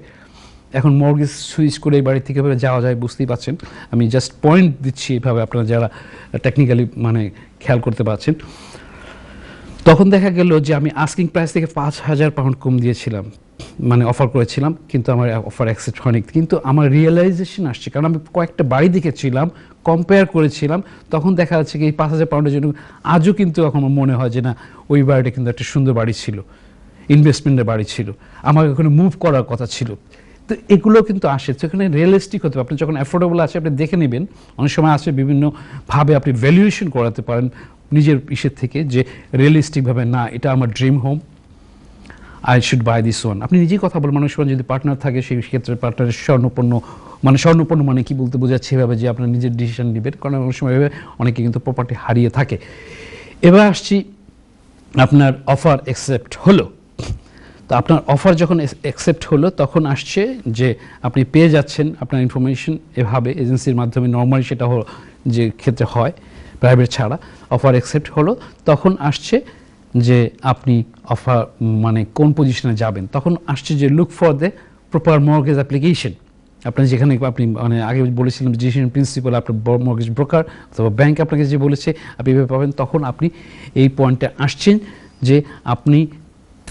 এখন মর্গেজ সুইচ করে এই বাড়ি থেকে যাওয়া যায় বুঝতেই পারছেন আমি জাস্ট পয়েন্ট দিচ্ছি এভাবে আপনারা যারা টেকনিক্যালি মানে খেয়াল করতে পারছেন তখন দেখা গেল যে আমি আস্কিং প্রাইস থেকে পাঁচ হাজার পাউন্ড কম দিয়েছিলাম মানে অফার করেছিলাম কিন্তু আমার অফার অ্যাকসেপ্ট হয়নি কিন্তু আমার রিয়েলাইজেশন আসছে কারণ আমি কয়েকটা বাড়ি দেখেছিলাম কম্পেয়ার করেছিলাম তখন দেখা যাচ্ছে কি এই পাঁচ হাজার পাউন্ডের জন্য আজও কিন্তু এখন মনে হয় যে না ওই বাড়িটা কিন্তু একটা সুন্দর বাড়ি ছিল ইনভেস্টমেন্টের বাড়ি ছিল আমার ওখানে মুভ করার কথা ছিল তো এগুলো কিন্তু আসে সেখানে রিয়েলিস্টিক হতে পারে আপনি যখন অ্যাফোর্ডেবল আছে আপনি দেখে নেবেন অনেক সময় আসে বিভিন্নভাবে আপনি ভ্যালুয়েশন করাতে পারেন নিজের ইসের থেকে যে রিয়েলিস্টিকভাবে না এটা আমার dream home I should buy this one আপনি নিজেই কথা বলেন মানুষ যদি পার্টনার থাকে সেই ক্ষেত্রে পার্টনারের স্বর্ণপূর্ণ মানে স্বর্ণপূর্ণ মানে কি বলতে বোঝাচ্ছে এভাবে যে আপনার নিজের ডিসিশন নেবেন কারণ অনেক সময় এভাবে অনেকে কিন্তু প্রপার্টি হারিয়ে থাকে এবার আসছি আপনার অফার অ্যাকসেপ্ট হলো তো আপনার অফার যখন অ্যাকসেপ্ট হলো তখন আসছে যে আপনি পেয়ে যাচ্ছেন আপনার ইনফরমেশন এভাবে এজেন্সির মাধ্যমে নর্মালি সেটা যে ক্ষেত্রে হয় প্রাইভেট ছাড়া অফার অ্যাকসেপ্ট হলো তখন আসছে যে আপনি অফার মানে কোন পজিশনে যাবেন তখন আসছে যে look for the proper mortgage application আপনার যেখানে আপনি মানে আগে বলেছিলেন ডিসিশন প্রিন্সিপাল আপনার মর্গেজ ব্রোকার অথবা ব্যাংক আপনাকে যে বলেছে আপনি এভাবে পাবেন তখন আপনি এই পয়েন্টে আসছেন যে আপনি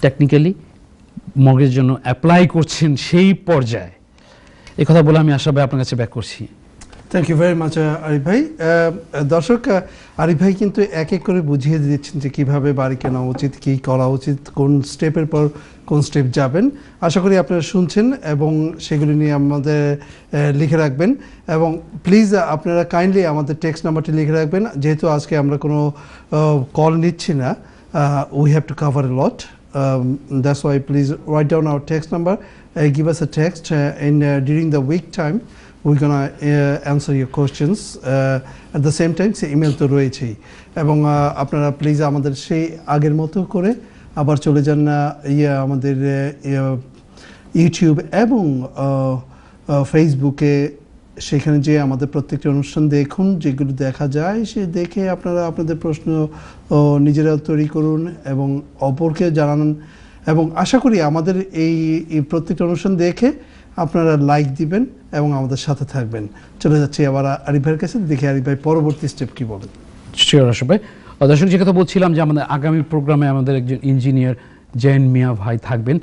টেকনিক্যালি মর্গের জন্য অ্যাপ্লাই করছেন সেই পর্যায়ে এই কথা বলে আমি আশা ভাই আপনার কাছে ব্যাক করছি thank you very much Arif ভাই uh, uh, দর্শক আরিফ uh, ভাই কিন্তু এক এক করে বুঝিয়ে দিচ্ছেন যে কিভাবে বাড়ি কেনা উচিত কি করা উচিত কোন স্টেপের পর কোন স্টেপ যাবেন আশা করি আপনারা শুনছেন এবং সেগুলি নিয়ে আমাদের লিখে রাখবেন এবং প্লিজ আপনারা কাইন্ডলি আমাদের টেক্সট নাম্বারটি লিখে রাখবেন যেহেতু আজকে আমরা কোনো কল নিচ্ছি না we have to cover lot Um, that's why please write down our text number, uh, give us a text, uh, and uh, during the week time, we're gonna uh, answer your questions. uh, at the same time, সে email তো রয়েছেই এবং আপনারা please আমাদের সেই আগের মতো করে আবার চলে যান ইয়ে আমাদের ইউটিউব এবং ফেসবুকে সেখানে যে আমাদের প্রত্যেকটি অনুষ্ঠান দেখুন যেগুলো দেখা যায় সে দেখে আপনারা আপনাদের প্রশ্ন নিজেরা তৈরি করুন এবং অপরকে জানান এবং আশা করি আমাদের এই প্রত্যেকটি অনুষ্ঠান দেখে আপনারা লাইক দিবেন এবং আমাদের সাথে থাকবেন চলে যাচ্ছি আবার আরিফ ভাইয়ের কাছে দেখে আরিফ ভাই পরবর্তী স্টেপ কী বলেন শিওর ভাই দর্শক যে কথা বলছিলাম যে আমাদের আগামী প্রোগ্রামে আমাদের একজন ইঞ্জিনিয়ার জয়েন মিয়া ভাই থাকবেন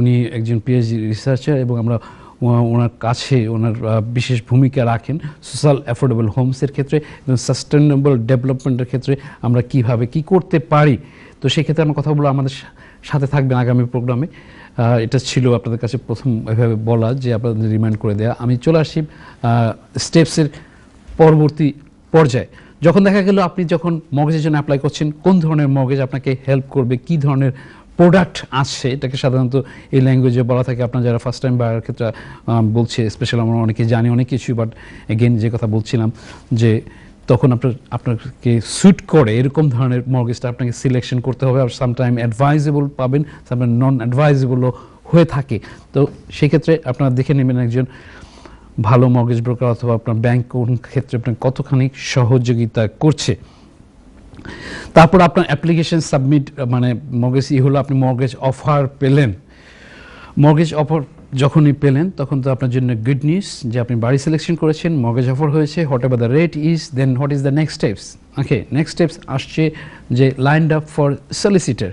উনি একজন পিএইচডি রিসার্চার এবং আমরা ওনার কাছে ওনার বিশেষ ভূমিকা রাখেন সোশ্যাল অ্যাফোর্ডেবল হোমসের ক্ষেত্রে এবং সাস্টেনেবল ডেভেলপমেন্টের ক্ষেত্রে আমরা কিভাবে কি করতে পারি তো সেক্ষেত্রে আমার কথা আমাদের সাথে থাকবেন আগামী প্রোগ্রামে এটা ছিল আপনাদের কাছে প্রথম এভাবে বলা যে আপনাদের রিমাইন্ড করে দেওয়া আমি চলে আসি স্টেপসের পরবর্তী পর্যায়ে যখন দেখা গেল আপনি যখন মগেজের জন্য অ্যাপ্লাই করছেন কোন ধরনের মগেজ আপনাকে হেল্প করবে কি ধরনের প্রোডাক্ট আসছে এটাকে সাধারণত এই ল্যাঙ্গুয়েজে বলা থাকে আপনার যারা ফার্স্ট টাইম বাড়ার ক্ষেত্রে বলছে স্পেশাল আমরা অনেকে জানি অনেক কিছুই বাট এগেন যে কথা বলছিলাম যে তখন আপনার আপনাকে স্যুট করে এরকম ধরনের মর্গেজটা আপনাকে সিলেকশন করতে হবে আর সামটাইম অ্যাডভাইজেবল পাবেন সামটাইম নন অ্যাডভাইজেবলও হয়ে থাকে তো সেক্ষেত্রে আপনারা দেখে নেবেন একজন ভালো মর্গেজ ব্রোকার অথবা আপনার ব্যাংক কোন ক্ষেত্রে আপনার কতখানি সহযোগিতা করছে তারপর আপনার অ্যাপ্লিকেশন সাবমিট মানে মর্গেজ ই হলো আপনি মর্গেজ অফার পেলেন মর্গেজ অফার যখনই পেলেন তখন তো আপনার জন্য গুড নিউজ যে আপনি বাড়ি সিলেকশন করেছেন মর্গেজ অফার হয়েছে whatever the rate is then what is the next steps okay next steps আসছে যে lined up for solicitor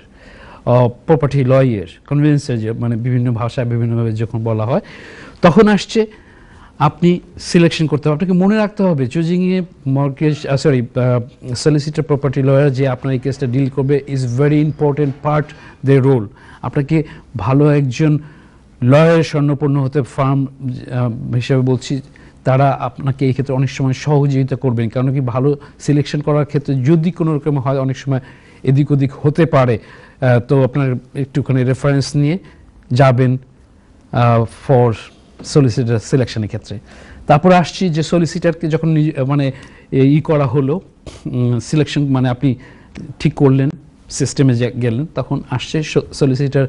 property lawyer conveyancer যে মানে বিভিন্ন ভাষায় বিভিন্নভাবে যখন বলা হয় তখন আসছে আপনি সিলেকশন করতে হবে আপনাকে মনে রাখতে হবে choosing a mortgage sorry solicitor property lawyer যে আপনার এই কেসটা ডিল করবে is very important part their role আপনাকে ভালো একজন লয়ারের স্বর্ণপূর্ণ হতে ফার্ম um, হিসেবে বলছি তারা আপনাকে এই ক্ষেত্রে অনেক সময় সহযোগিতা করবেন কারণ কি ভালো সিলেকশন করার ক্ষেত্রে যদি কোনো রকম হয় অনেক সময় এদিক ওদিক হতে পারে তো আপনার একটুখানি রেফারেন্স নিয়ে যাবেন ফর uh, সলিসিটার সিলেকশনের ক্ষেত্রে তারপর আসছি যে সলিসিটারকে যখন মানে ই করা হলো সিলেকশন মানে আপনি ঠিক করলেন সিস্টেমে গেলেন তখন আসছে সলিসিটার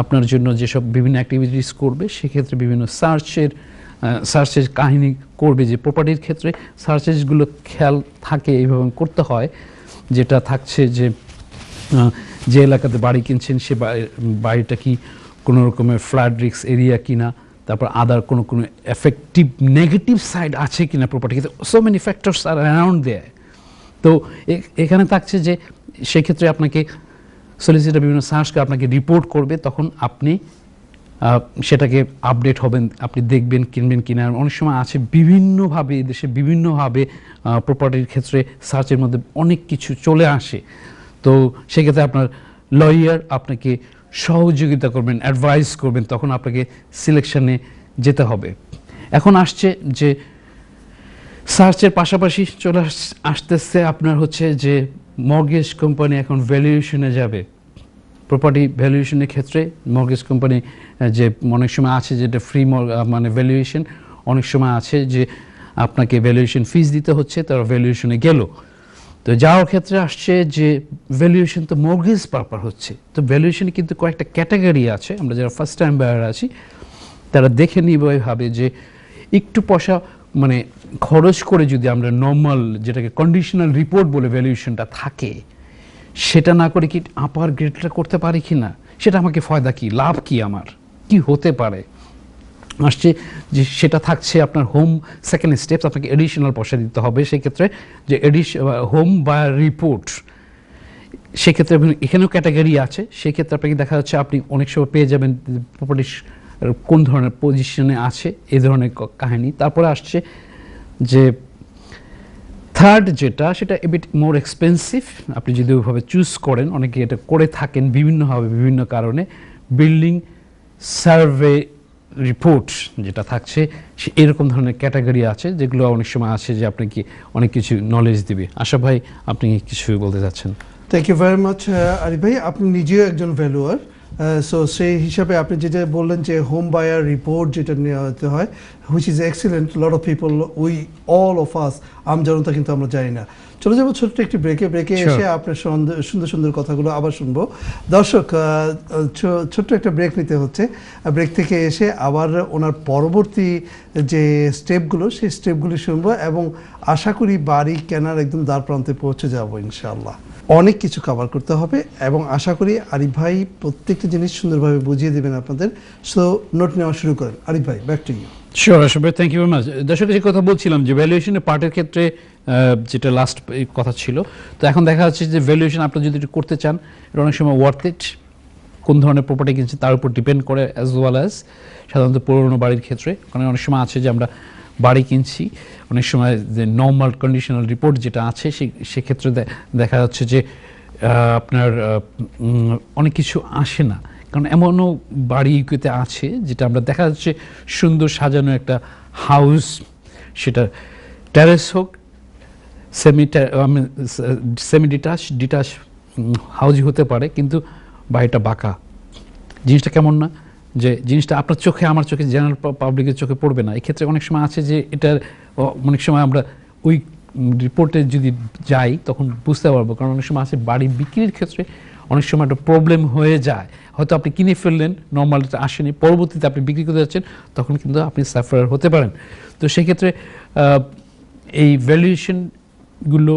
আপনার জন্য যেসব বিভিন্ন অ্যাক্টিভিটিস করবে সেক্ষেত্রে বিভিন্ন সার্চের সার্চের কাহিনী করবে যে প্রপার্টির ক্ষেত্রে সার্চেসগুলো খেয়াল থাকে এইভাবে করতে হয় যেটা থাকছে যে যে এলাকাতে বাড়ি কিনছেন সে বাড়িটা কি কোনো রকমের ফ্লাড রিক্স এরিয়া কিনা তারপর আদার কোনো কোনো এফেক্টিভ নেগেটিভ সাইড আছে কি না property so many factors are around দেয় তো এখানে থাকছে যে সেক্ষেত্রে আপনাকে সলিসিটার বিভিন্ন সার্সকে আপনাকে রিপোর্ট করবে তখন আপনি সেটাকে আপডেট হবেন আপনি দেখবেন কিনবেন কিনা অনেক সময় আছে বিভিন্নভাবে দেশে বিভিন্নভাবে প্রপার্টির ক্ষেত্রে সার্চের মধ্যে অনেক কিছু চলে আসে তো সেক্ষেত্রে আপনার লয়ার আপনাকে সহযোগিতা করবেন অ্যাডভাইস করবেন তখন আপনাকে সিলেকশনে যেতে হবে এখন আসছে যে সার্চের পাশাপাশি চলে আসতেছে আপনার হচ্ছে যে মর্গেজ কোম্পানি এখন ভ্যালুয়েশনে যাবে প্রপার্টি ভ্যালুয়েশনের ক্ষেত্রে মর্গেজ কোম্পানি যে অনেক সময় আছে যেটা ফ্রি মানে ভ্যালুয়েশন অনেক সময় আছে যে আপনাকে ভ্যালুয়েশন ফিস দিতে হচ্ছে তারা ভ্যালুয়েশনে গেল তো যাওয়ার ক্ষেত্রে আসছে যে ভ্যালুয়েশন তো মর্গেজ পারপার হচ্ছে তো ভ্যালুয়েশনে কিন্তু কয়েকটা ক্যাটাগরি আছে আমরা যারা ফার্স্ট টাইম বায়ার আছি তারা দেখে নিব ভাবে যে একটু পয়সা মানে খরচ করে যদি আমরা নর্মাল যেটাকে কন্ডিশনাল রিপোর্ট বলে ভ্যালুয়েশনটা থাকে সেটা না করে কি আপার গ্রেডটা করতে পারি কি না সেটা আমাকে ফয়দা কি লাভ কি আমার কি হতে পারে আসছে যে সেটা থাকছে আপনার হোম সেকেন্ড স্টেপস আপনাকে এডিশনাল পয়সা দিতে হবে সেক্ষেত্রে যে এডিশ হোম বা রিপোর্ট সেক্ষেত্রে এখানেও ক্যাটাগরি আছে সেক্ষেত্রে আপনাকে দেখা যাচ্ছে আপনি অনেক সময় পেয়ে যাবেন প্রপার্টি কোন ধরনের পজিশনে আছে এ ধরনের কাহিনী তারপরে আসছে যে থার্ড যেটা সেটা এবিট মোর এক্সপেন্সিভ আপনি যদি ওইভাবে চুজ করেন অনেকে এটা করে থাকেন বিভিন্নভাবে বিভিন্ন কারণে বিল্ডিং সার্ভে রিপোর্ট যেটা থাকছে সে এরকম ধরনের ক্যাটাগরি আছে যেগুলো অনেক সময় আছে যে আপনাকে অনেক কিছু নলেজ দিবে আশা ভাই আপনি কিছু বলতে চাচ্ছেন thank you very much Arif ভাই আপনি নিজেও একজন ভ্যালুয়ার সো uh, সেই হিসাবে আপনি যেটা বললেন যে হোম বায়ার রিপোর্ট যেটা নেওয়া হতে হয় which is excellent lot of people we all of us আমজনতা কিন্তু আমরা জানি না চলে যাবো ছোট্ট একটি ব্রেকে ব্রেকে এসে আপনার সুন্দর সুন্দর কথাগুলো আবার শুনবো দর্শক ছোট্ট একটা ব্রেক নিতে হচ্ছে ব্রেক থেকে এসে আবার ওনার পরবর্তী যে স্টেপগুলো সেই স্টেপগুলি শুনবো এবং আশা করি বাড়ি কেনার একদম দ্বার প্রান্তে পৌঁছে যাবো ইনশাআল্লাহ অনেক কিছু কাভার করতে হবে এবং আশা করি আরিফ ভাই প্রত্যেকটা জিনিস সুন্দরভাবে বুঝিয়ে দেবেন আপনাদের সো নোট নেওয়া শুরু করেন আরিফ ভাই back to you sure Asha thank you very much দর্শক যে কথা বলছিলাম যে ভ্যালুয়েশনের পার্টের ক্ষেত্রে যেটা লাস্ট কথা ছিল তো এখন দেখা যাচ্ছে যে ভ্যালুয়েশন আপনি যদি করতে চান এটা অনেক সময় ওয়ার্থ ইট কোন ধরনের প্রপার্টি কিনছে তার উপর ডিপেন্ড করে অ্যাজ ওয়েল অ্যাজ সাধারণত পুরোনো বাড়ির ক্ষেত্রে কারণ অনেক সময় আছে যে আমরা বাড়ি কিনছি অনেক সময় যে নর্মাল কন্ডিশনাল রিপোর্ট যেটা আছে সেক্ষেত্রে দেখা যাচ্ছে যে আপনার অনেক কিছু আসে না কারণ এমনও বাড়িতে আছে যেটা আমরা দেখা যাচ্ছে সুন্দর সাজানো একটা হাউস সেটা ট্যারেস হোক সেমি সেমি ডিটাচ ডিটাচ হাউজই হতে পারে কিন্তু বাড়িটা বাঁকা জিনিসটা কেমন না যে জিনিসটা আপনার চোখে আমার চোখে জেনারেল পাবলিকের চোখে পড়বে না এক্ষেত্রে অনেক সময় আছে যে এটার অনেক সময় আমরা ওই রিপোর্টে যদি যাই তখন বুঝতে পারবো কারণ অনেক সময় আছে বাড়ি বিক্রির ক্ষেত্রে অনেক সময় একটা প্রবলেম হয়ে যায় হয়তো আপনি কিনে ফেললেন নর্মালটা আসেনি পরবর্তীতে আপনি বিক্রি করতে যাচ্ছেন তখন কিন্তু আপনি সাফার হতে পারেন তো সেক্ষেত্রে এই ভ্যালুয়েশনগুলো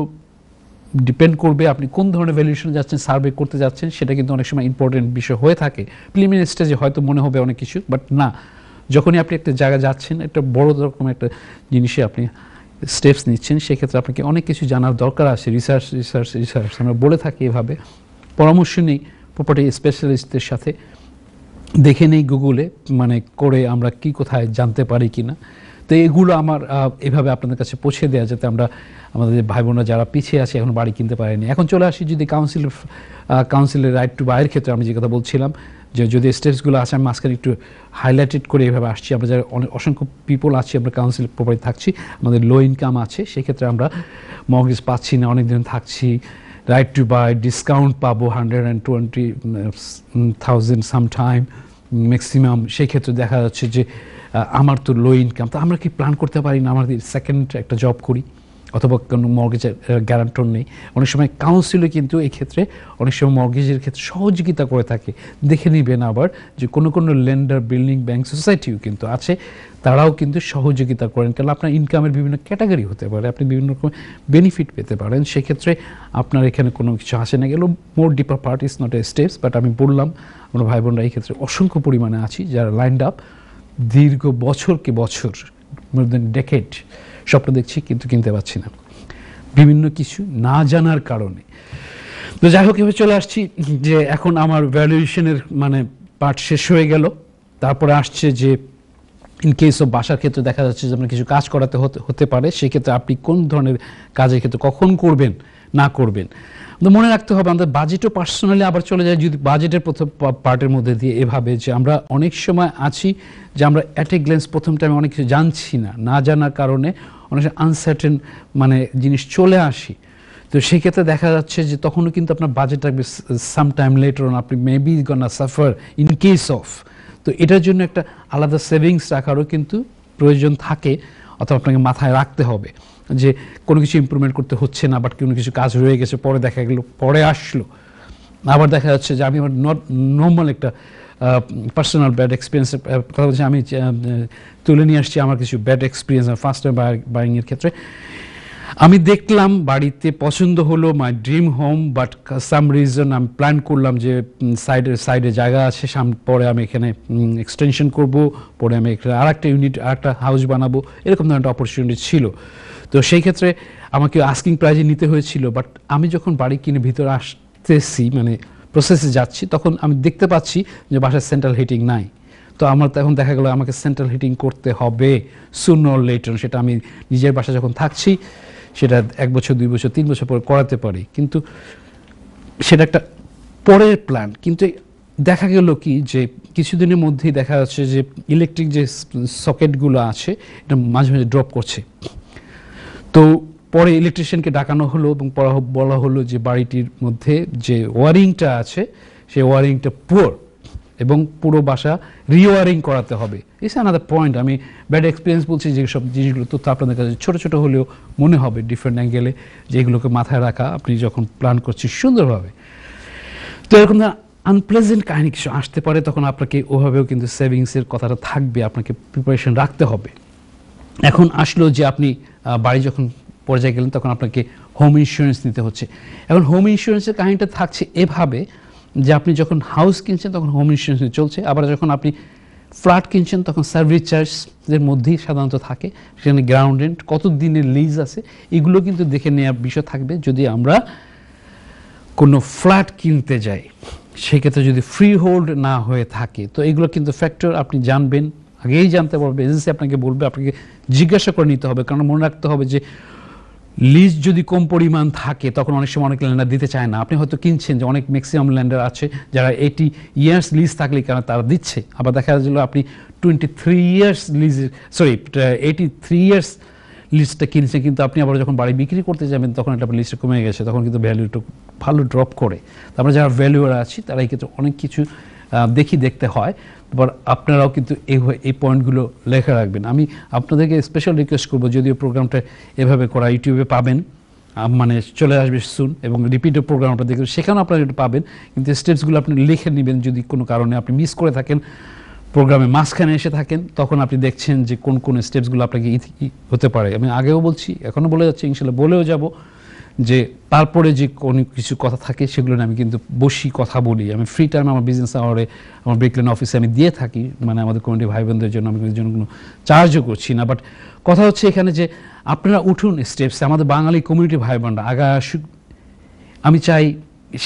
ডিপেন্ড করবে আপনি কোন ধরনের ভ্যালুয়েশন যাচ্ছেন সার্ভে করতে যাচ্ছেন সেটা কিন্তু অনেক সময় ইম্পর্টেন্ট বিষয় হয়ে থাকে প্রিলিমিনারি স্টেজে হয়তো মনে হবে অনেক কিছু বাট না যখনই আপনি একটা জায়গা যাচ্ছেন একটা বড় রকম একটা জিনিসে আপনি স্টেপস নিচ্ছেন সেক্ষেত্রে আপনাকে অনেক কিছু জানার দরকার আছে রিসার্চ রিসার্চ রিসার্চ আমরা বলে থাকি এভাবে পরামর্শ নেই প্রপার্টি স্পেশালিস্টদের সাথে দেখে নেই গুগলে মানে করে আমরা কি কোথায় জানতে পারি কি না তো এগুলো আমার এভাবে আপনাদের কাছে পৌঁছে দেওয়া যাতে আমরা আমাদের ভাই বোনরা যারা পিছিয়ে আছে এখন বাড়ি কিনতে পারেনি এখন চলে আসি যদি কাউন্সিল কাউন্সিলের রাইট টু বাইয়ের ক্ষেত্রে আমি যে কথা বলছিলাম যে যদি স্টেপসগুলো আছে আমি মাঝখানে একটু হাইলাইটেড করে এভাবে আসছি আমরা যারা অনেক অসংখ্য পিপল আছি আমরা কাউন্সিল প্রপারে থাকছি আমাদের লো ইনকাম আছে সেক্ষেত্রে আমরা মগজ পাচ্ছি না অনেক দিন থাকছি রাইট টু বাই ডিসকাউন্ট পাবো hundred and twenty thousand sometime maximum সেই ক্ষেত্রে দেখা যাচ্ছে যে আমার তো লো ইনকাম তো আমরা কি প্ল্যান করতে পারি না আমাদের সেকেন্ড একটা জব করি অথবা কোনো মর্গেজের গ্যারান্টর নেই অনেক সময় কাউন্সিলও কিন্তু এই ক্ষেত্রে অনেক সময় মর্গেজের ক্ষেত্রে সহযোগিতা করে থাকে দেখে নেবেন আবার যে কোনো কোনো লেন্ডার বিল্ডিং ব্যাংক সোসাইটিও কিন্তু আছে তারাও কিন্তু সহযোগিতা করেন কারণ আপনার ইনকামের বিভিন্ন ক্যাটাগরি হতে পারে আপনি বিভিন্ন রকম বেনিফিট পেতে পারেন সেক্ষেত্রে আপনার এখানে কোনো কিছু আসে না গেলেও more deeper part is not a steps but আমি বললাম আমরা ভাই বোনরা এই ক্ষেত্রে অসংখ্য পরিমাণে আছি যারা লাইন্ড আপ দীর্ঘ বছরকে বছর মোর দেন ডেকেট স্বপ্ন দেখছি কিন্তু কিনতে পারছি না বিভিন্ন কিছু না জানার কারণে তো যাই হোক এভাবে চলে আসছি যে এখন আমার ভ্যালুয়েশনের মানে পার্ট শেষ হয়ে গেল তারপরে আসছে যে ইন কেস অফ বাসার ক্ষেত্রে দেখা যাচ্ছে যে আপনার কিছু কাজ করাতে হতে পারে সেক্ষেত্রে আপনি কোন ধরনের কাজের ক্ষেত্রে কখন করবেন না করবেন মনে রাখতে হবে আমাদের বাজেটও পার্সোনালি আবার চলে যায় যদি বাজেটের প্রথম পার্টের মধ্যে দিয়ে এভাবে যে আমরা অনেক সময় আছি যে আমরা অ্যাট এ গ্লেন্স প্রথম টাইমে অনেক কিছু জানছি না না জানার কারণে অনেক আনসার্টেন মানে জিনিস চলে আসি তো সেক্ষেত্রে দেখা যাচ্ছে যে তখনও কিন্তু আপনার বাজেট রাখবে সাম টাইম লেটার আপনি maybe gonna suffer in case of তো এটার জন্য একটা আলাদা সেভিংস রাখারও কিন্তু প্রয়োজন থাকে অথবা আপনাকে মাথায় রাখতে হবে যে কোনো কিছু ইম্প্রুভমেন্ট করতে হচ্ছে না বাট কোনো কিছু কাজ রয়ে গেছে পরে দেখা গেলো পরে আসলো আবার দেখা যাচ্ছে যে আমি আমার নট নর্মাল একটা পার্সোনাল ব্যাড এক্সপিরিয়েন্সের কথা বলছি আমি তুলে নিয়ে আসছি আমার কিছু ব্যাড এক্সপিরিয়েন্স ফার্স্ট টাইম বাইংয়ের ক্ষেত্রে আমি দেখলাম বাড়িতে পছন্দ হলো my dream home but some reason আমি প্ল্যান করলাম যে সাইডে সাইডে জায়গা আছে সাম পরে আমি এখানে এক্সটেনশন করব পরে আমি এখানে আর একটা ইউনিট আর একটা হাউস বানাবো এরকম ধরনের একটা অপরচুনিটি ছিল তো সেই ক্ষেত্রে আমাকে আস্কিং প্রাইজে নিতে হয়েছিল বাট আমি যখন বাড়ি কিনে ভিতরে আসতেছি মানে প্রসেসে যাচ্ছি তখন আমি দেখতে পাচ্ছি যে বাসায় সেন্ট্রাল হিটিং নাই তো আমার তখন দেখা গেলো আমাকে সেন্ট্রাল হিটিং করতে হবে সুন লেটন সেটা আমি নিজের বাসায় যখন থাকছি সেটা এক বছর দুই বছর তিন বছর পর করাতে পারি কিন্তু সেটা একটা পরের প্ল্যান কিন্তু দেখা গেল কি যে কিছুদিনের মধ্যেই দেখা যাচ্ছে যে ইলেকট্রিক যে সকেটগুলো আছে এটা মাঝে মাঝে ড্রপ করছে তো পরে ইলেকট্রিশিয়ানকে ডাকানো হলো এবং বলা হলো যে বাড়িটির মধ্যে যে ওয়ারিংটা আছে সেই ওয়ারিংটা পুয়ার এবং পুরো বাসা রিওয়ারিং করাতে হবে ইস আনাদার পয়েন্ট আমি ব্যাড এক্সপিরিয়েন্স বলছি যেসব জিনিসগুলো তথ্য আপনাদের কাছে ছোটো ছোটো হলেও মনে হবে ডিফারেন্ট অ্যাঙ্গেলে যেগুলোকে মাথায় রাখা আপনি যখন প্ল্যান করছেন সুন্দরভাবে তো এরকম আনপ্লেজেন্ট কাহিনী কিছু আসতে পারে তখন আপনাকে ওভাবেও কিন্তু সেভিংসের কথাটা থাকবে আপনাকে প্রিপারেশন রাখতে হবে এখন আসলো যে আপনি বাড়ি যখন পর্যায়ে গেলেন তখন আপনাকে হোম ইন্স্যুরেন্স নিতে হচ্ছে এখন হোম ইন্স্যুরেন্সের কাহিনীটা থাকছে এভাবে যে আপনি যখন হাউস কিনছেন তখন হোম ইন্স্যুরেন্স চলছে আবার যখন আপনি ফ্ল্যাট কিনছেন তখন সার্ভিস চার্জের মধ্যেই সাধারণত থাকে সেখানে গ্রাউন্ড রেন্ট কত দিনের লিজ আছে এগুলো কিন্তু দেখে নেওয়ার বিষয় থাকবে যদি আমরা কোনো ফ্ল্যাট কিনতে যাই সেক্ষেত্রে যদি ফ্রি হোল্ড না হয়ে থাকে তো এগুলো কিন্তু ফ্যাক্টর আপনি জানবেন আগেই জানতে পারবে এজেন্সি আপনাকে বলবে আপনাকে জিজ্ঞাসা করে নিতে হবে কারণ মনে রাখতে হবে যে লিজ যদি কম পরিমাণ থাকে তখন অনেক সময় অনেক ল্যান্ডার দিতে চায় না আপনি হয়তো কিনছেন যে অনেক ম্যাক্সিমাম ল্যান্ডার আছে যারা এইটি ইয়ার্স লিজ থাকলে কেন তারা দিচ্ছে আবার দেখা যাচ্ছিল আপনি twenty three years lease sorry eighty three years লিস্টটা কিনছে কিন্তু আপনি আবার যখন বাড়ি বিক্রি করতে যাবেন তখন একটা লিস্ট কমে গেছে তখন কিন্তু ভ্যালুটা ভালো ড্রপ করে তারপরে যারা ভ্যালুয়ার আছি তারা এই ক্ষেত্রে অনেক কিছু দেখি দেখতে হয় তারপর আপনারাও কিন্তু এই এই পয়েন্টগুলো লেখা রাখবেন আমি আপনাদেরকে স্পেশাল রিকোয়েস্ট করবো যদিও প্রোগ্রামটা এভাবে করা ইউটিউবে পাবেন মানে চলে আসবে শুন এবং রিপিটেড প্রোগ্রামটা দেখবেন সেখানেও আপনারা এটা পাবেন কিন্তু স্টেপসগুলো আপনি লিখে নেবেন যদি কোনো কারণে আপনি মিস করে থাকেন প্রোগ্রামে মাঝখানে এসে থাকেন তখন আপনি দেখছেন যে কোন কোন স্টেপসগুলো আপনাকে হতে পারে আমি আগেও বলছি এখনও বলে যাচ্ছি ইনশাল্লাহ বলেও যাব যে তারপরে যে অনেক কিছু কথা থাকে সেগুলো আমি কিন্তু বসি কথা বলি আমি ফ্রি টাইম আমার বিজনেস আওয়ারে আমার ব্রেকলেন অফিসে আমি দিয়ে থাকি মানে আমাদের কমিটি ভাই বোনদের জন্য আমি জন্য কোনো চার্জও করছি না বাট কথা হচ্ছে এখানে যে আপনারা উঠুন স্টেপস আমাদের বাঙালি কমিউনিটি ভাই বোনরা আগা আমি চাই